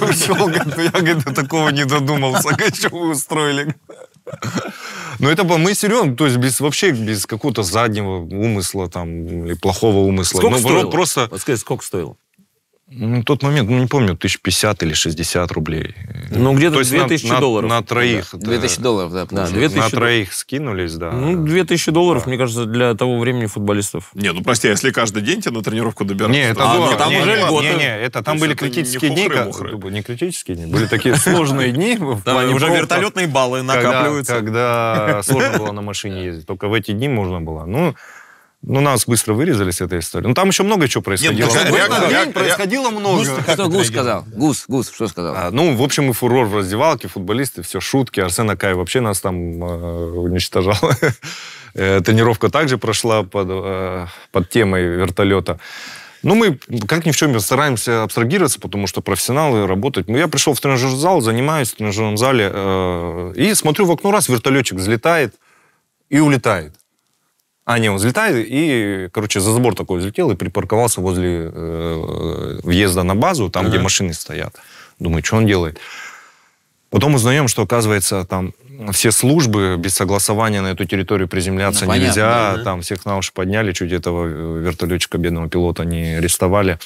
ушел, говорит, я, говорит, такого не додумался, *laughs* что вы устроили. Ну, это мы серьезно, то есть без, вообще без какого-то заднего умысла там, или плохого умысла. Сколько ну, стоило? Просто... Вот скажи, сколько стоило? Ну, на тот момент, ну, не помню, 1050 или 60 рублей. Ну, где-то 2000 на, долларов. На, на троих. Да. 2000 долларов, да. да 2000 на троих дол... скинулись, да. Ну, 2000 долларов, да. мне кажется, для того времени футболистов. Не, ну, прости, а если каждый день тебя на тренировку добирают... Не, это а, было, там не, уже не, год. Не, не, это там были это критические не хухры, дни. Мухры. Не критические дни, были такие сложные дни. Уже вертолетные баллы накапливаются. Когда *laughs* сложно было на машине ездить, только в эти дни можно было. Ну, ну, нас быстро вырезали с этой истории. Ну, там еще много чего ну, происходило. Нет, реак, реак, реак, происходило много. Гус, что Гус сказал? Гус, Гус, что сказал? А, ну, в общем, и фурор в раздевалке, футболисты, все, шутки. Арсен Акаев вообще нас там а, *laughs* э, уничтожал. Тренировка также прошла под, э, под темой вертолета. Ну, мы, как ни в чем, стараемся абстрагироваться, потому что профессионалы работают. Ну, я пришел в тренажерный зал, занимаюсь в тренажерном зале э, и смотрю в окно, раз вертолетчик взлетает и улетает. А, не, он взлетает и, короче, за забор такой взлетел и припарковался возле э, въезда на базу, там, ага. где машины стоят. Думаю, что он делает? Потом узнаем, что, оказывается, там все службы без согласования на эту территорию приземляться ну, нельзя. Понятно, да. Там всех на уши подняли, чуть этого э, вертолетчика, бедного пилота, не арестовали.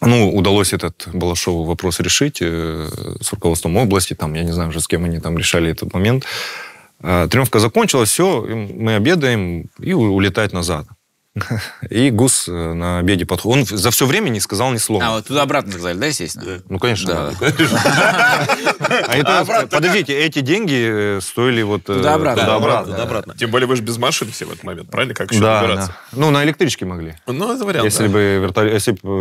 Ну, удалось этот Балашову вопрос решить э, с руководством области, там, я не знаю уже, с кем они там решали этот момент. Э, Тренировка закончилась, все, мы обедаем и улетать назад. И Гус э, на обеде подходит. Он за все время не сказал ни слова. А, вот туда обратно сказали, да, естественно? Ну, конечно. *laughs* А подождите, эти деньги э, стоили вот... Э, Туда-обратно. обратно, Тем более вы же без машины все в этот момент, правильно? Как еще добираться? Ну, на электричке могли. Ну, это вариант, Если бы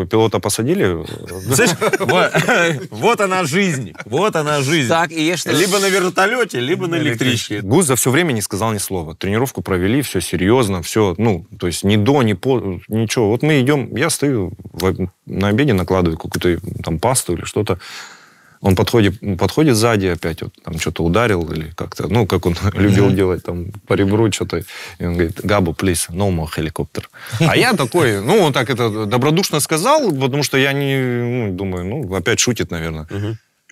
пилота посадили... *laughs* *laughs* Вот она жизнь. Вот она жизнь. Так и есть. Либо на вертолете, либо на электричке. Гус за все время не сказал ни слова. Тренировку провели, все серьезно, все, ну, то есть не до, не по, ничего. Вот мы идем, я стою в, на обеде, накладываю какую-то там пасту или что-то. Он подходит, подходит сзади опять, вот, там что-то ударил или как-то, ну, как он *laughs* любил делать, там, по ребру что-то. И он говорит, Габу, плиз, no more helicopter. А я такой, ну, он так это добродушно сказал, потому что я не, ну, думаю, ну, опять шутит, наверное.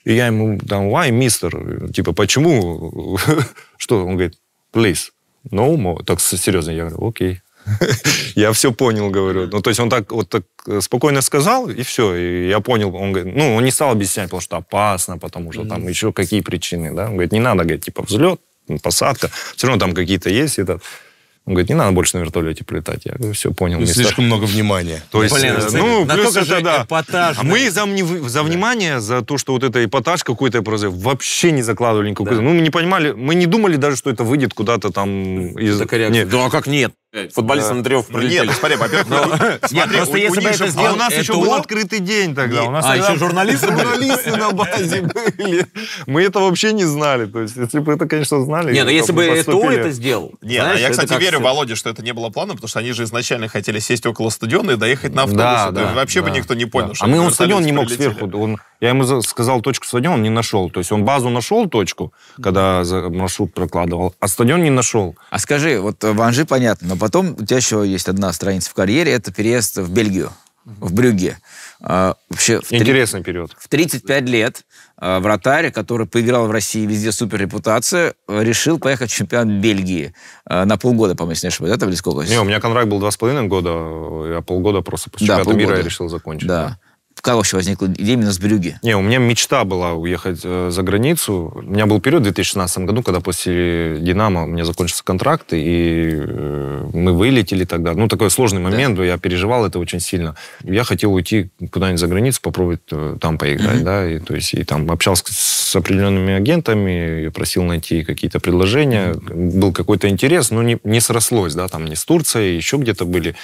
И я ему там, why, мистер? Типа, почему? *laughs* Что? Он говорит, please, no more. Так серьезно, я говорю, окей. *laughs* я все понял, говорю. Ну, то есть он так вот так э, спокойно сказал, и все, и я понял. Он говорит, ну, он не стал объяснять, потому что опасно, потому что там еще какие причины, да. Он говорит, не надо, говорит, типа взлет, посадка, все равно там какие-то есть, этот. Он говорит, не надо больше на вертолете прилетать. Я говорю, все, понял. Ну, слишком стар... много внимания. То есть, Блин, э, ну, плюс это, да. Эпатажный. А мы за, за внимание, за то, что вот это эпатаж какой-то прозыв, вообще не закладывали никакой. Да. Ну, мы не понимали, мы не думали даже, что это выйдет куда-то там из... Да, нет. Да, а как нет? Футболисты на трех прилетели. Нет, смотри, во-первых, ну, *laughs* смотри, если бы это сделал, а у нас еще был открытый день тогда. У нас а, еще журналисты Журналисты на базе были. Мы это вообще не знали. То есть, если бы это, конечно, знали. Нет, ну, если бы ЭТО это сделал. Нет, я, кстати, верю, Володе, что это не было планом, потому что они же изначально хотели сесть около стадиона и доехать на автобусе. Вообще бы никто не понял, что А мы у стадион не мог сверху. Я ему сказал точку стадиона, он не нашел. То есть он базу нашел точку, когда маршрут прокладывал, а стадион не нашел. А скажи, вот э, ванжи понятно, но потом у тебя еще есть одна страница в карьере, это переезд в Бельгию, в Брюгге. А, вообще в Интересный 3... период. В 35 лет а, вратарь, который поиграл в России везде супер репутация, решил поехать в чемпионат Бельгии а, на полгода, по-моему, если не ошибаюсь, да, или сколько? Не, у меня контракт был два с половиной года, я полгода просто по чемпионату да, мира я решил закончить. Да. да. Как вообще возникла идея именно с Брюги? Не, у меня мечта была уехать э, за границу. У меня был период в 2016 году, когда после «Динамо» у меня закончился контракт, и э, мы вылетели тогда. Ну, такой сложный момент, да. я переживал это очень сильно. Я хотел уйти куда-нибудь за границу, попробовать э, там поиграть, mm да, и, то есть, и там общался с определенными агентами, просил найти какие-то предложения, mm был какой-то интерес, но не, не срослось, да, там не с Турцией, еще где-то были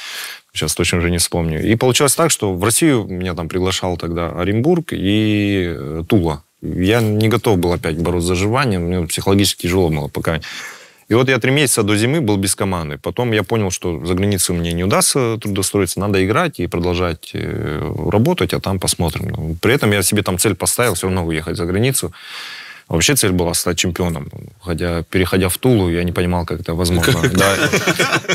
Сейчас точно уже не вспомню. И получилось так, что в Россию меня там приглашал тогда Оренбург и э, Тула. Я не готов был опять бороться за выживание, мне психологически тяжело было пока. И вот я три месяца до зимы был без команды. Потом я понял, что за границу мне не удастся трудоустроиться, надо играть и продолжать э, работать, а там посмотрим. При этом я себе там цель поставил все равно уехать за границу. Вообще цель была стать чемпионом. Хотя, переходя в Тулу, я не понимал, как это возможно. *laughs* Да.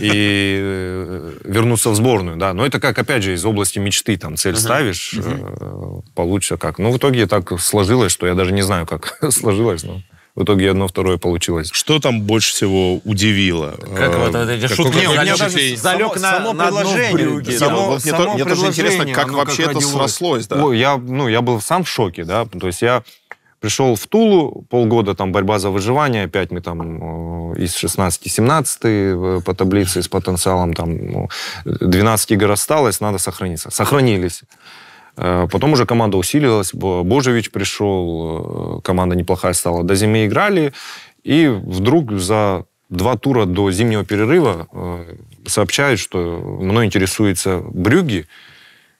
И э, вернуться в сборную, да. Но это как, опять же, из области мечты, там, цель uh-huh. ставишь, uh-huh. Э, получше как. Но в итоге так сложилось, что я даже не знаю, как *laughs* сложилось, но... В итоге одно второе получилось. Что там больше всего удивило? Как а, вот, вот э, эти шутки? Нет, у меня даже залег на, само на предложение. Брюки, само, да. вот само мне, то, мне тоже интересно, как вообще как это срослось. Да. Ой, я, ну, я был сам в шоке, да. То есть я Пришел в Тулу, полгода там борьба за выживание, опять мы там э, из 16-17 э, по таблице с потенциалом там 12 ну, игр осталось, надо сохраниться. Сохранились. Э, потом уже команда усилилась, Божевич пришел, команда неплохая стала. До зимы играли, и вдруг за два тура до зимнего перерыва сообщают, что мной интересуется Брюги,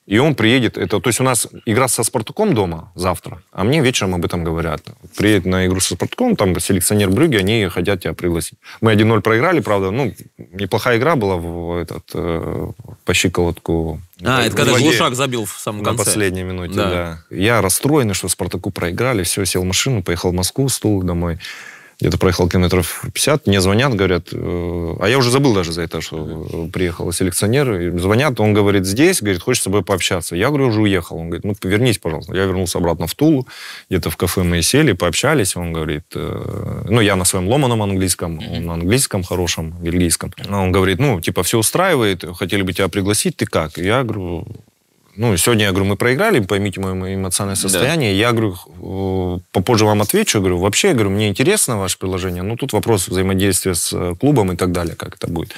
и он приедет, это, то есть у нас игра со Спартаком дома завтра, а мне вечером об этом говорят. Приедет на игру со Спартаком, там селекционер Брюги, они хотят тебя пригласить. Мы 1-0 проиграли, правда, ну, неплохая игра была в этот, э, по щиколотку. А, это, это когда Глушак забил в самом конце. На последней минуте, да. да. Я расстроенный, что Спартаку проиграли, все, сел в машину, поехал в Москву, стул домой где-то проехал километров 50, мне звонят, говорят, э, а я уже забыл даже за это, что приехал селекционер, звонят, он говорит, здесь, говорит, хочет с тобой пообщаться. Я говорю, уже уехал. Он говорит, ну, повернись, пожалуйста. Я вернулся обратно в Тулу, где-то в кафе мы сели, пообщались, он говорит, э, ну, я на своем ломаном английском, он на английском хорошем, бельгийском. Он говорит, ну, типа, все устраивает, хотели бы тебя пригласить, ты как? Я говорю, ну, сегодня, я говорю, мы проиграли, поймите мое эмоциональное состояние. Да. Я говорю, э, попозже вам отвечу. говорю, вообще, я говорю, мне интересно ваше приложение, но тут вопрос взаимодействия с э, клубом и так далее, как это будет.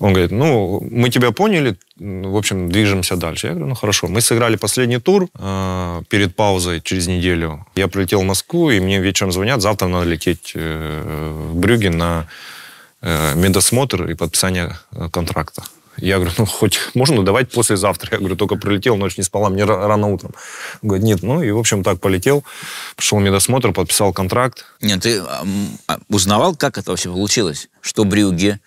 Он говорит, ну, мы тебя поняли, в общем, движемся дальше. Я говорю, ну, хорошо. Мы сыграли последний тур э, перед паузой через неделю. Я прилетел в Москву, и мне вечером звонят, завтра надо лететь э, в Брюге на э, медосмотр и подписание э, контракта. Я говорю, ну, хоть можно давать послезавтра. Я говорю, только прилетел, ночь не спала, мне рано утром. Он говорит, нет, ну, и, в общем, так полетел. Пошел медосмотр, подписал контракт. Нет, ты а, узнавал, как это вообще получилось? Что Брюге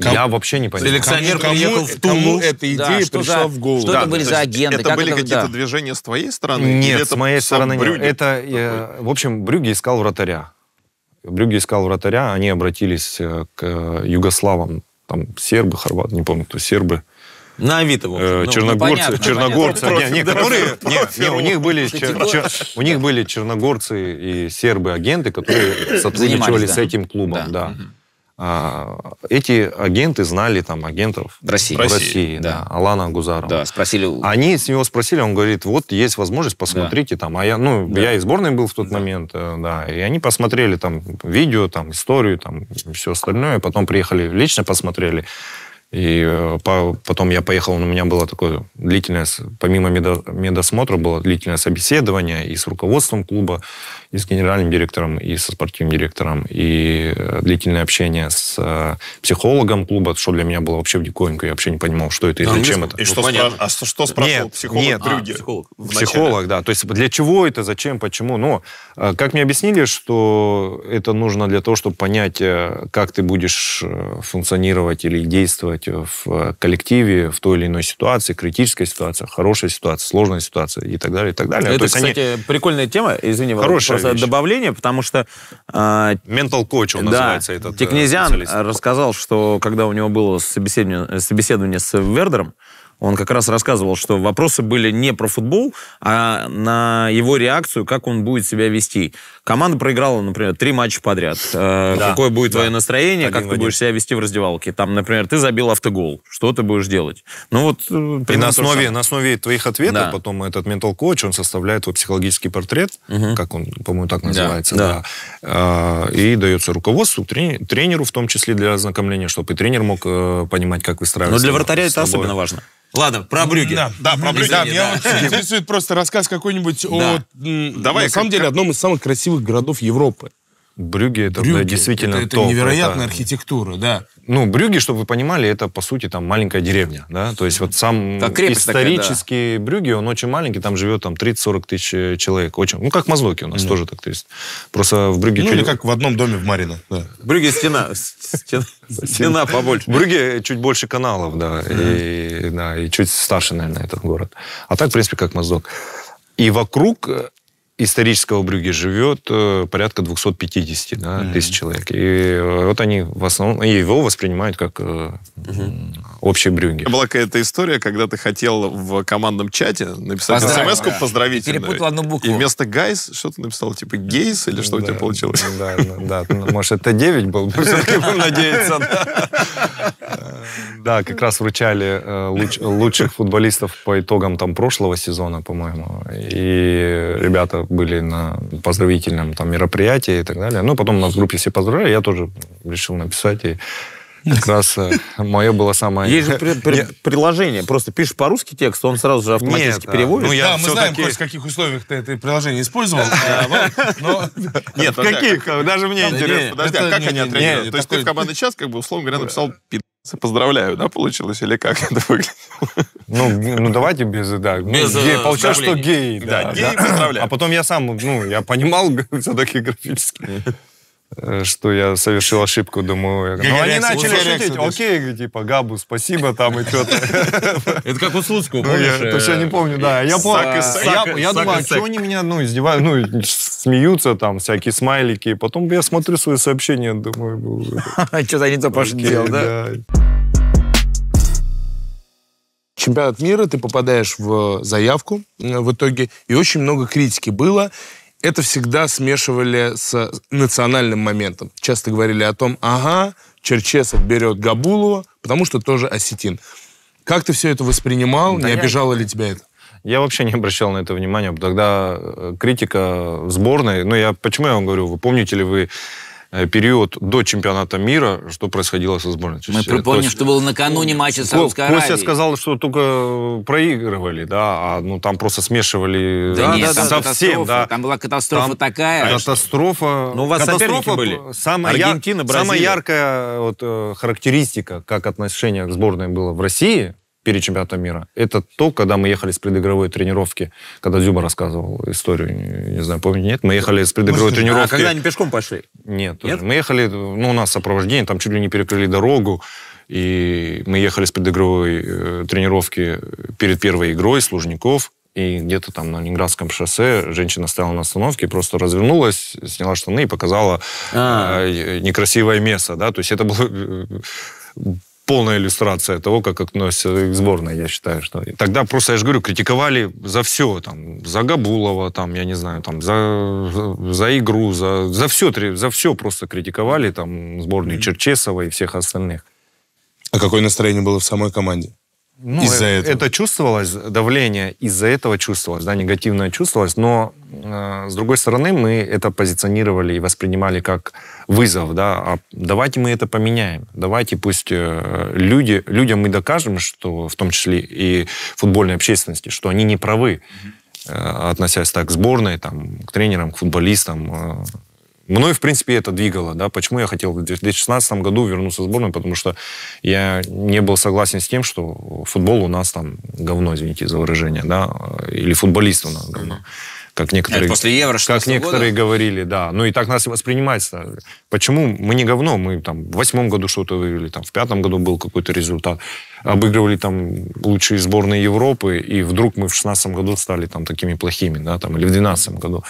Кому? Я вообще не понимаю. Селекционер кому, приехал в Тулу. Кому эта идея да, пришла за, в голову? Что да, это были за агенты? Это как были какие-то да. движения с твоей стороны? Нет, с моей стороны нет. Это, я, э, в общем, Брюге искал вратаря. Брюге искал вратаря, они обратились э, к э, югославам там сербы, хорваты, не помню, кто сербы. На Авито, в э, общем. Э, черногорцы, ну, черногорцы, понятно, черногорцы которые, нет, не, у них были, чер, чер, у них были черногорцы и сербы агенты, которые сотрудничали с этим клубом, да. да. А, эти агенты знали там агентов в России, в России, России да. да, Алана Гузарова. Да, спросили. Они с него спросили, он говорит, вот есть возможность, посмотрите да. там. А я, ну, да. я и сборной был в тот да. момент, э, да, и они посмотрели там видео, там историю, там все остальное, потом приехали лично посмотрели. И э, потом я поехал, у меня было такое длительное, помимо медосмотра, было длительное собеседование и с руководством клуба, и с генеральным директором, и со спортивным директором, и э, длительное общение с э, психологом клуба, что для меня было вообще в диковинку, я вообще не понимал, что это и да, ну, зачем это. И что ну, спра... А что, что спрашивал нет, психолог нет, А, психолог, психолог, да. То есть для чего это, зачем, почему. Но ну, как мне объяснили, что это нужно для того, чтобы понять, как ты будешь функционировать или действовать работать в э, коллективе в той или иной ситуации, критическая ситуация, хорошая ситуация, сложная ситуация и так далее, и так далее. Это, То есть, кстати, они... прикольная тема, извини, Хорошая просто вещь. добавление, потому что... Э, Mental coach он да, называется этот э, Текнезиан рассказал, что когда у него было собеседование, собеседование с Вердером, он как раз рассказывал, что вопросы были не про футбол, а на его реакцию, как он будет себя вести. Команда проиграла, например, три матча подряд. Э, да. Какое будет да. твое настроение, один как ты один. будешь себя вести в раздевалке? Там, например, ты забил автогол. Что ты будешь делать? Ну вот... Э, и на основе, на основе твоих ответов да. потом этот ментал-коуч, он составляет твой психологический портрет, угу. как он, по-моему, так называется. Да. Да. Да. И дается руководству, тренеру в том числе для ознакомления, чтобы и тренер мог э, понимать, как выстраивать. Но ну, для вратаря это особенно важно. Ладно, про ну, брюки. Да, да про брюки. Да, меня да. интересует просто рассказ какой-нибудь да. о... Давай, на самом деле, одном из самых красивых красивых городов Европы. Брюги это Брюги, действительно это, это топ. невероятная это, архитектура, да. Ну, Брюги, чтобы вы понимали, это по сути там маленькая деревня, да, то есть вот сам так, исторический такая, да. Брюги, он очень маленький, там живет там 30-40 тысяч э, человек, очень, ну как Мазлоки у нас mm. тоже так, то есть просто в Брюге... Ну чуть... или как в одном доме в Марино, да. Брюге стена, стена побольше. Брюге чуть больше каналов, да, и чуть старше, наверное, этот город. А так, в принципе, как Моздок. И вокруг э, исторического Брюги живет э, порядка 250 да, mm-hmm. тысяч человек. И э, вот они в основном и его воспринимают как mm-hmm общей брюги. Была какая-то история, когда ты хотел в командном чате написать смс-ку да. поздравительную. Перепутал одну букву. И вместо гайс что ты написал? Типа гейс или что ну да, у тебя получилось? Ну да, ну да, Может, это 9 был, все-таки надеяться. *laughs* Да, как раз вручали э, лучших футболистов по итогам там прошлого сезона, по-моему. И ребята были на поздравительном там мероприятии и так далее. Ну, потом нас в группе все поздравляли, я тоже решил написать. И как раз э, мое было самое... Есть же *laughs* приложение, просто пишешь по-русски текст, он сразу же автоматически переводит. Ну, да, мы знаем, в каких условиях ты это приложение использовал. А *laughs* нет, *laughs* каких? Даже мне интересно. Подожди, а как они отреагировали? То есть ты в командный час, как бы, условно говоря, написал Поздравляю, да, получилось? Или как это выглядит? Ну, ну давайте без, да. Без, гей, э, получилось, что гей. Да, да гей, да. поздравляю. А потом я сам, ну, я понимал все-таки графически. Э, что я совершил ошибку, думаю. Ну, они начали шутить, окей, типа, Габу, спасибо, там и что-то. *laughs* Это как у Слуцкого, ну, помнишь? То есть я не помню, да. Я помню, я думаю, что они меня, ну, издевают, ну, смеются там, всякие смайлики. Потом я смотрю свои сообщения, думаю... Что-то они то пошли да? Чемпионат мира, ты попадаешь в э, заявку э, в итоге, и очень много критики было это всегда смешивали с национальным моментом. Часто говорили о том, ага, Черчесов берет Габулова, потому что тоже осетин. Как ты все это воспринимал? Да не я... обижало ли тебя это? Я вообще не обращал на это внимания. Тогда э, критика сборной, ну я почему я вам говорю, вы помните ли вы Э, период до чемпионата мира, что происходило со сборной. Мы э, припомним, есть, что было накануне матча с Саудовской Костя сказал, что только э, проигрывали, да, а ну там просто смешивали да, да, нет, там совсем. Да. Там была катастрофа там такая. Катастрофа. Но ну, у вас катастрофа были. Самая, Аргентина, Бразилия. самая яркая вот, характеристика, как отношение к сборной было в России, перед чемпионатом мира. Это то, когда мы ехали с предыгровой тренировки, когда Зюба рассказывал историю, не, знаю, помните, нет? Мы ехали с предыгровой Может, а тренировки. А когда они пешком пошли? Нет, нет? мы ехали, ну, у нас сопровождение, там чуть ли не перекрыли дорогу, и мы ехали с предыгровой э, тренировки перед первой игрой с Лужников, и где-то там на Ленинградском шоссе женщина стояла на остановке, просто развернулась, сняла штаны и показала а э, некрасивое место, да, то есть это было э, полная иллюстрация того, как относится к сборной, я считаю, что... Тогда просто, я же говорю, критиковали за все, там, за Габулова, там, я не знаю, там, за, за, за игру, за, за все, за все просто критиковали, там, сборную mm-hmm. Черчесова и всех остальных. А какое настроение было в самой команде? Ну, из-за это, этого. это чувствовалось, давление из-за этого чувствовалось, да, негативное чувствовалось, но э, с другой стороны мы это позиционировали и воспринимали как вызов, да, а давайте мы это поменяем, давайте пусть э, люди, людям мы докажем, что в том числе и футбольной общественности, что они не правы, mm-hmm. относясь так к сборной, там, к тренерам, к футболистам, э, Мною в принципе, это двигало. Да? Почему я хотел в 2016 году вернуться в сборную? Потому что я не был согласен с тем, что футбол у нас там говно, извините за выражение, да? или футболист у нас говно. Mm-hmm как некоторые, после евро как некоторые года? говорили, да. Ну и так нас и воспринимается. Почему мы не говно? Мы там в восьмом году что-то вывели, там в пятом году был какой-то результат. Обыгрывали там лучшие сборные Европы, и вдруг мы в шестнадцатом году стали там такими плохими, да, там, или в двенадцатом году.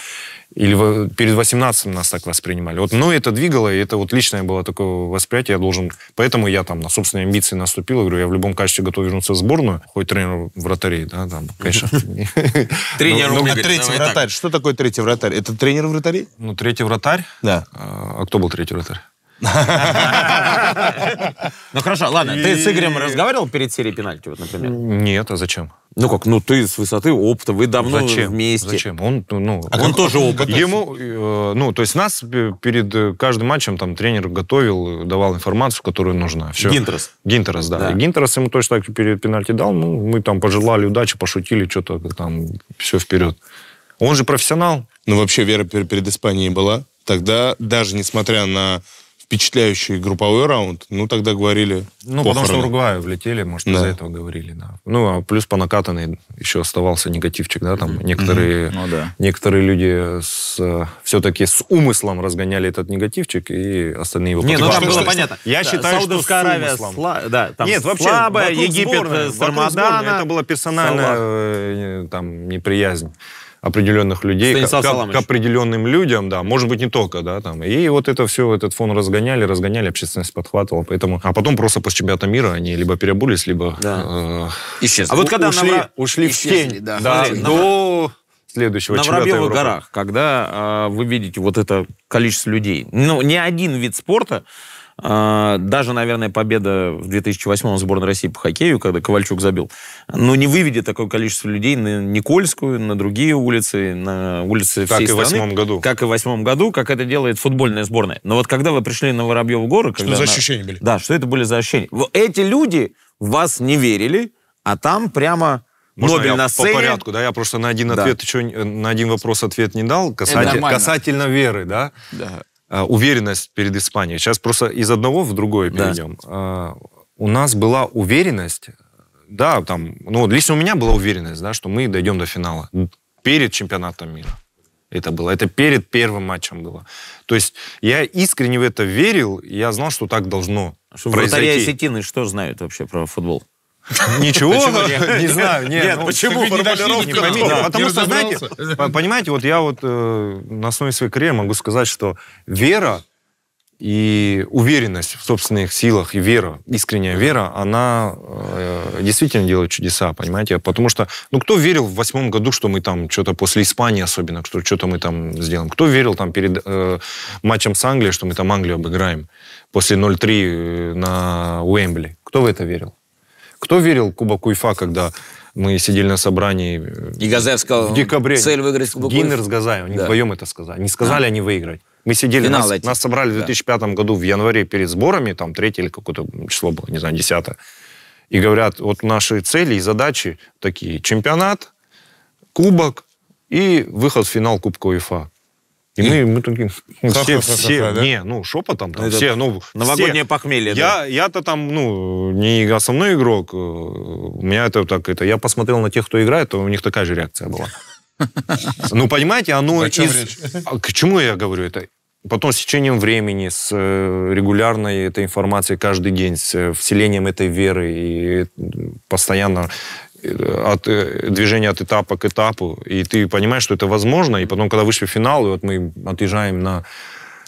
Или перед 18 нас так воспринимали. Вот но ну, это двигало, и это вот личное было такое восприятие. Я должен... Поэтому я там на собственные амбиции наступил. говорю, я в любом качестве готов вернуться в сборную. Хоть тренер вратарей, да, там, конечно. *laughs* Тренер ну, ну, Третий вратарь. Что такое третий вратарь? Это тренер вратарей? Ну, третий вратарь. Да. А, а кто был третий вратарь? Ну хорошо, ладно. Ты с Игорем разговаривал перед серией пенальти, вот, например? Нет, а зачем? Ну как, ну ты с высоты опыта, вы давно Зачем? вместе. Зачем? Он, ну, ну а он, он тоже опыт. Ему, э, ну, то есть нас перед э, каждым матчем там тренер готовил, давал информацию, которую нужна. Все. Гинтерес. Гинтерес, да. да. Гинтерес ему точно так перед пенальти дал. Ну, мы там пожелали удачи, пошутили, что-то там, все вперед. Он же профессионал. Ну, вообще, вера перед Испанией была. Тогда, даже несмотря на впечатляющий групповой раунд, ну тогда говорили. Ну, похороны. потому что Уругваю влетели, может, да. из-за этого говорили, да. Ну, а плюс по накатанной еще оставался негативчик, да, там mm-hmm. некоторые, mm-hmm. Ну, да. некоторые люди с, э, все-таки с умыслом разгоняли этот негативчик, и остальные его Не, ну там что, было понятно. Я да, считаю, Саудовская что Аравия сла- да, там Нет, вообще, слабая, Египет, э, сборная, Сармадана. Сборная, это была персональная э, там, неприязнь определенных людей Станислав к, к определенным людям, да, может быть, не только, да, там. И вот это все, этот фон разгоняли, разгоняли, общественность подхватывала, поэтому... А потом просто после чемпионата мира они либо перебулись, либо... Да. Э, Исчезли. А вот когда ушли, Навра... ушли Исчезли, в тень, да, да Смотри, до следующего На Воробьевых горах, когда э, вы видите вот это количество людей, ну, ни один вид спорта а, даже, наверное, победа в 2008-м сборной России по хоккею, когда Ковальчук забил, но ну, не выведет такое количество людей на Никольскую, на другие улицы, на улицы как всей страны. Как и в восьмом году. Как и в восьмом году, как это делает футбольная сборная. Но вот когда вы пришли на Воробьеву горы, Что за на... ощущения были? Да, что это были за ощущения? Эти люди в вас не верили, а там прямо... Можно Нобель я на сцене? По порядку, да, я просто на один ответ, еще, э, на один вопрос ответ не дал, касатель, касательно веры, да? Да. А, уверенность перед Испанией. Сейчас просто из одного в другое перейдем. Да. У нас была уверенность, да, там, ну, лично у меня была уверенность, да, что мы дойдем до финала перед чемпионатом мира. Это было. Это перед первым матчем было. То есть я искренне в это верил, я знал, что так должно а что произойти. Вратаря Сетины что знают вообще про футбол? Ничего? Ну, не знаю. Нет, ну, почему формулировка? Потому что, знаете, понимаете, вот я вот э, на основе своей карьеры могу сказать, что вера и уверенность в собственных силах, и вера, искренняя вера, она э, действительно делает чудеса, понимаете? Потому что, ну, кто верил в восьмом году, что мы там что-то после Испании особенно, что что-то мы там сделаем? Кто верил там перед э, матчем с Англией, что мы там Англию обыграем после 0-3 э, на Уэмбли? Кто в это верил? Кто верил Кубок УЕФА, когда мы сидели на собрании э, и Газаев сказал, в декабре. цель выиграть Кубок Гиннер с Газаем, они да. вдвоем это сказали. Не сказали а. они выиграть. Мы сидели, нас, нас собрали в 2005 да. году в январе перед сборами, там третье или какое-то число было, не знаю, десятое. И говорят, вот наши цели и задачи такие. Чемпионат, кубок и выход в финал Кубка УЕФА. И мы, мы такие, ну, все, все, да? не, ну, шепотом там, все, ну, Новогоднее все. похмелье, да? Я, я-то там, ну, не основной игрок, э, у меня это так, это, я посмотрел на тех, кто играет, то у них такая же реакция была. *laughs* Ну, понимаете, оно... О чем из... речь? А к чему я говорю это? Потом с течением времени, с э, регулярной этой информацией каждый день, с э, вселением этой веры и постоянно от э, движения от этапа к этапу, и ты понимаешь, что это возможно, и потом, когда вышли в финал, и вот мы отъезжаем на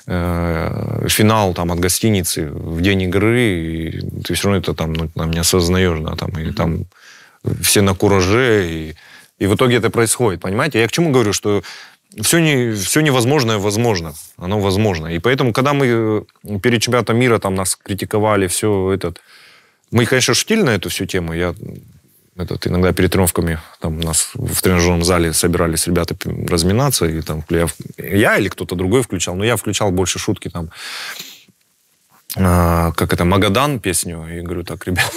э, финал там от гостиницы в день игры, и ты все равно это там, ну, там не осознаешь, да, там, и там все на кураже, и, и в итоге это происходит, понимаете? Я к чему говорю, что все, не, все невозможное возможно. Оно возможно. И поэтому, когда мы э, перед чемпионатом мира там, нас критиковали, все этот... Мы, конечно, шутили на эту всю тему. Я этот, иногда перед тренировками там, у нас в тренажерном зале собирались ребята разминаться, и там я, я или кто-то другой включал, но я включал больше шутки там, а, как это, Магадан песню, и говорю, так, ребят,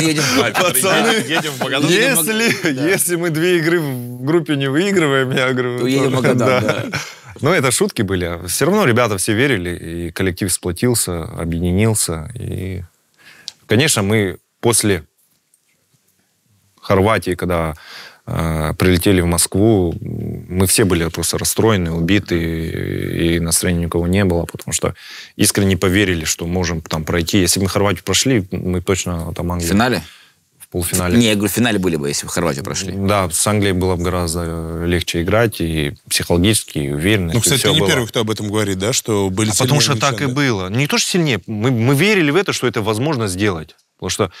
едем, в Магадан. *laughs* Если, мы две игры в группе не выигрываем, я говорю... едем в Магадан, Но это шутки были. А все равно ребята все верили, и коллектив сплотился, объединился. И, конечно, мы после Хорватии, когда э, прилетели в Москву, мы все были просто расстроены, убиты, и настроения никого не было, потому что искренне поверили, что можем там пройти. Если бы мы Хорватию прошли, мы точно там Англию... В финале? В полуфинале. Не, я говорю, в финале были бы, если бы Хорватию прошли. Да, с Англией было бы гораздо легче играть, и психологически, и уверенно. Ну, кстати, ты не было. первый, кто об этом говорит, да, что были а потому что так и было. Не то, что сильнее, мы, мы верили в это, что это возможно сделать. Потому что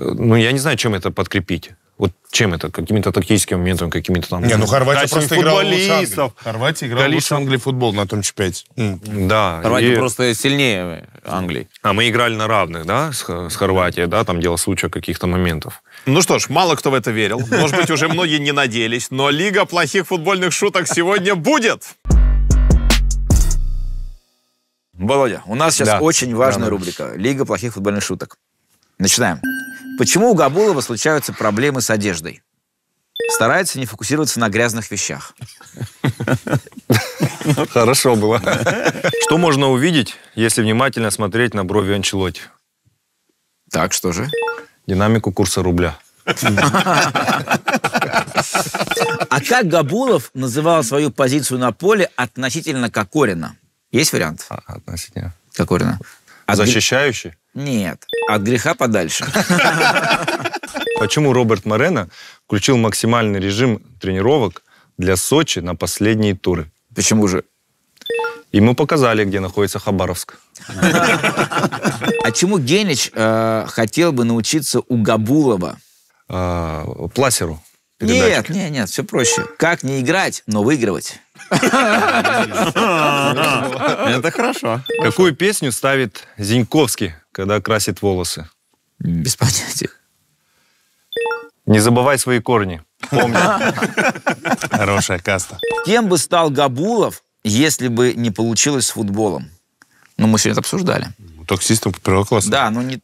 ну, я не знаю, чем это подкрепить. Вот чем это? Какими-то тактическими моментами, какими-то там... Не, ну Хорватия просто играла лучше Хорватия играла лучше Англии футбол на том чемпионате. Да. Хорватия и... просто сильнее Англии. А мы играли на равных, да, с, с Хорватией, да, там дело случая каких-то моментов. Ну что ж, мало кто в это верил. Может быть, уже многие не надеялись. Но Лига плохих футбольных шуток сегодня будет! Володя, у нас сейчас очень важная рубрика «Лига плохих футбольных шуток». Начинаем. Почему у Габулова случаются проблемы с одеждой? Старается не фокусироваться на грязных вещах. *laughs* Хорошо было. Что можно увидеть, если внимательно смотреть на брови Анчелоти? Так, что же? Динамику курса рубля. А как Габулов называл свою позицию на поле относительно Кокорина? Есть вариант? А, относительно. Кокорина. А Защищающий? Нет, от греха подальше. *laughs* Почему Роберт Морено включил максимальный режим тренировок для Сочи на последние туры? Почему же? Ему показали, где находится Хабаровск. *laughs* А чему Генич э, хотел бы научиться у Габулова? Э, пласеру. Нет, нет, нет, все проще. Как не играть, но выигрывать. Это хорошо. Какую песню ставит Зиньковский, когда красит волосы? Без понятия. Не забывай свои корни. помню. *laughs* Хорошая каста. Кем бы стал Габулов, если бы не получилось с футболом? Ну, мы сегодня это обсуждали. Таксистом первого класса. Да, но ну, не,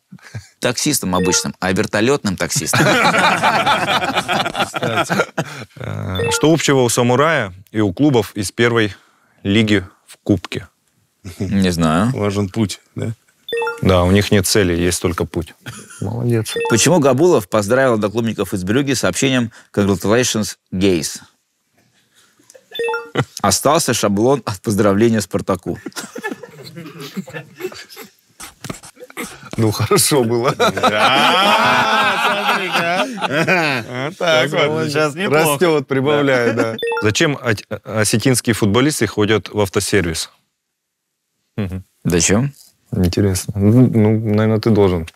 таксистом обычным, а вертолетным таксистом. Э, что общего у самурая и у клубов из первой лиги в Кубке? Не знаю. Важен путь, да? Да, у них нет цели, есть только путь. Молодец. Почему Габулов поздравил доклубников из Брюги сообщением «Congratulations, gays. Остался шаблон от поздравления Спартаку. Ну, хорошо было. А. Так вот, сейчас неплохо. Растет, прибавляет, да. Зачем осетинские футболисты ходят в автосервис? Зачем? Интересно. Ну, ну наверное, ты должен.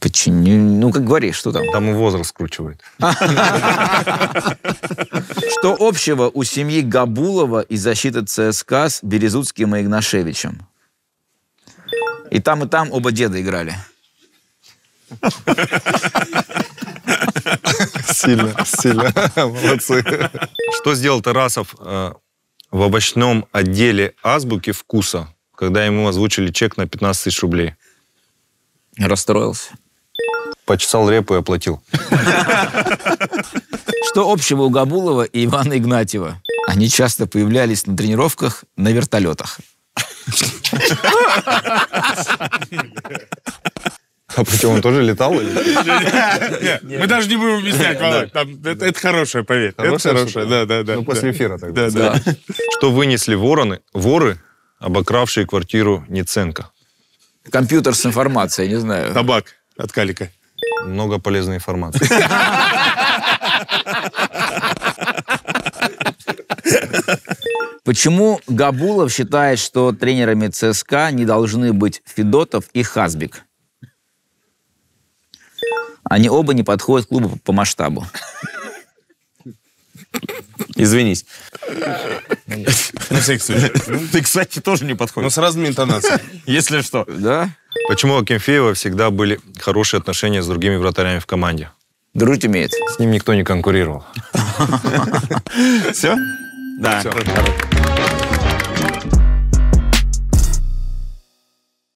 Почини... Ну, как говори, что там? Там и возраст скручивает. *laughs* Что общего у семьи Габулова и защиты ЦСКА с Березутским и Игнашевичем? И там, и там оба деда играли. Сильно, сильно. Молодцы. Что сделал Тарасов э, в овощном отделе азбуки вкуса, когда ему озвучили чек на 15 тысяч рублей? Расстроился. Почесал репу и оплатил. Что общего у Габулова и Ивана Игнатьева? Они часто появлялись на тренировках на вертолетах. А почему он тоже летал? *laughs* Мы даже не будем объяснять, Это хорошее, поверь. Это хорошее, да, да, да. Ну, после эфира тогда. Да, да. Что вынесли вороны, воры, обокравшие квартиру Неценко? Компьютер с информацией, не знаю. Табак от Калика. Много полезной информации. *laughs* Почему Габулов считает, что тренерами ЦСКА не должны быть Федотов и Хазбик? Они оба не подходят клубу по масштабу. Извинись. На всякий случай. Ну, ты, кстати, тоже не подходишь. Но ну, с разными интонациями. Если что. Да? Почему у Кемфеева всегда были хорошие отношения с другими вратарями в команде? Дружить умеет. С ним никто не конкурировал. *laughs* Все? Да.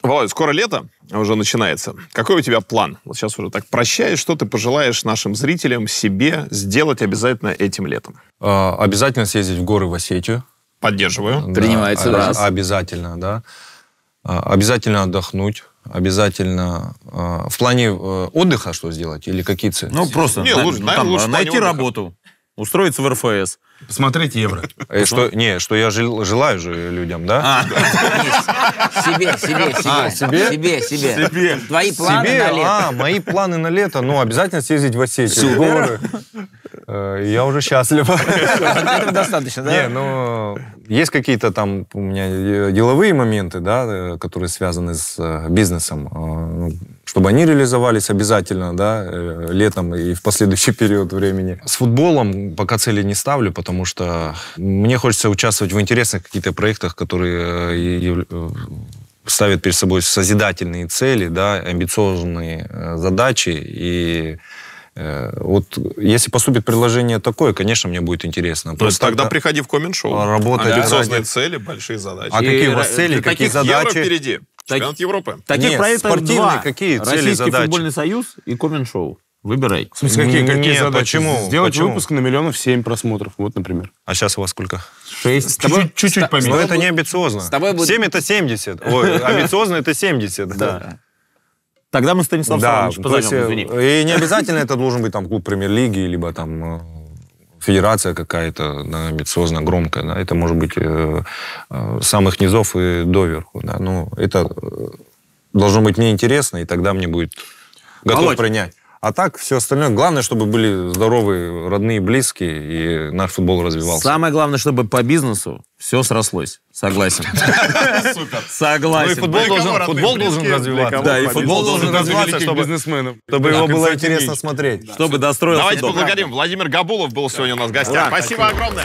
Володь, скоро лето уже начинается. Какой у тебя план? Вот сейчас уже так Прощаюсь. что ты пожелаешь нашим зрителям себе сделать обязательно этим летом? А, обязательно съездить в горы в Осетию. Поддерживаю. Да, Принимается раз. Обязательно, да. А, обязательно отдохнуть. Обязательно а, в плане э, отдыха что сделать или какие цели? Ну просто Не, лучше, ну, там, лучше найти отдыха. работу устроиться в РФС. Посмотреть евро. И э, что, не, что я жел, желаю же людям, да? А. Себе, себе, а, себе. А, себе? Себе, себе. себе. Твои планы себе? на лето. А, мои планы на лето. Ну, обязательно съездить в Осетию, в горы. Э, я уже счастлив. Этого достаточно, да? Не, ну, есть какие-то там у меня э, деловые моменты, да, которые связаны с бизнесом ну, чтобы они реализовались обязательно, да, э, летом и в последующий период времени. С футболом пока цели не ставлю, потому что мне хочется участвовать в интересных каких-то проектах, которые э, э, ставят перед собой созидательные цели, да, амбициозные задачи и вот если поступит предложение такое, конечно, мне будет интересно. Ну, То есть тогда, приходи в коммент-шоу. Работать. Амбициозные ради... цели, большие задачи. А и какие у вас цели, какие задачи? Евро впереди. Чемпионат так, Европы. Таких Нет, спортивные два. какие цели, Российский задачи? футбольный союз и Комен-шоу. Выбирай. В смысле, какие, какие Нет, задачи? Почему? Сделать почему? выпуск на миллионов семь просмотров, вот, например. А сейчас у вас сколько? Шесть. Чуть-чуть поменьше. Но это не амбициозно. С тобой будет... Семь это семьдесят. Ой, *laughs* амбициозно это семьдесят. да. Тогда мы Станислав да, позовем, э, извини. И не обязательно это должен быть там клуб премьер-лиги, либо там э, федерация какая-то да, амбициозно громкая, да, это может быть э, э самых низов и доверху. Да, но ну, это э, должно быть мне интересно, и тогда мне будет готов Володь, принять. А так все остальное. Главное, чтобы были здоровые, родные, близкие, и наш футбол развивался. Самое главное, чтобы по бизнесу все срослось. Согласен. *laughs* Супер. Согласен. футбол должен, развиваться. Да, и футбол должен развиваться, чтобы бизнесменом. Чтобы его было интересно смотреть. Чтобы достроил Давайте поблагодарим. Владимир Габулов был сегодня у нас в гостях. Спасибо огромное.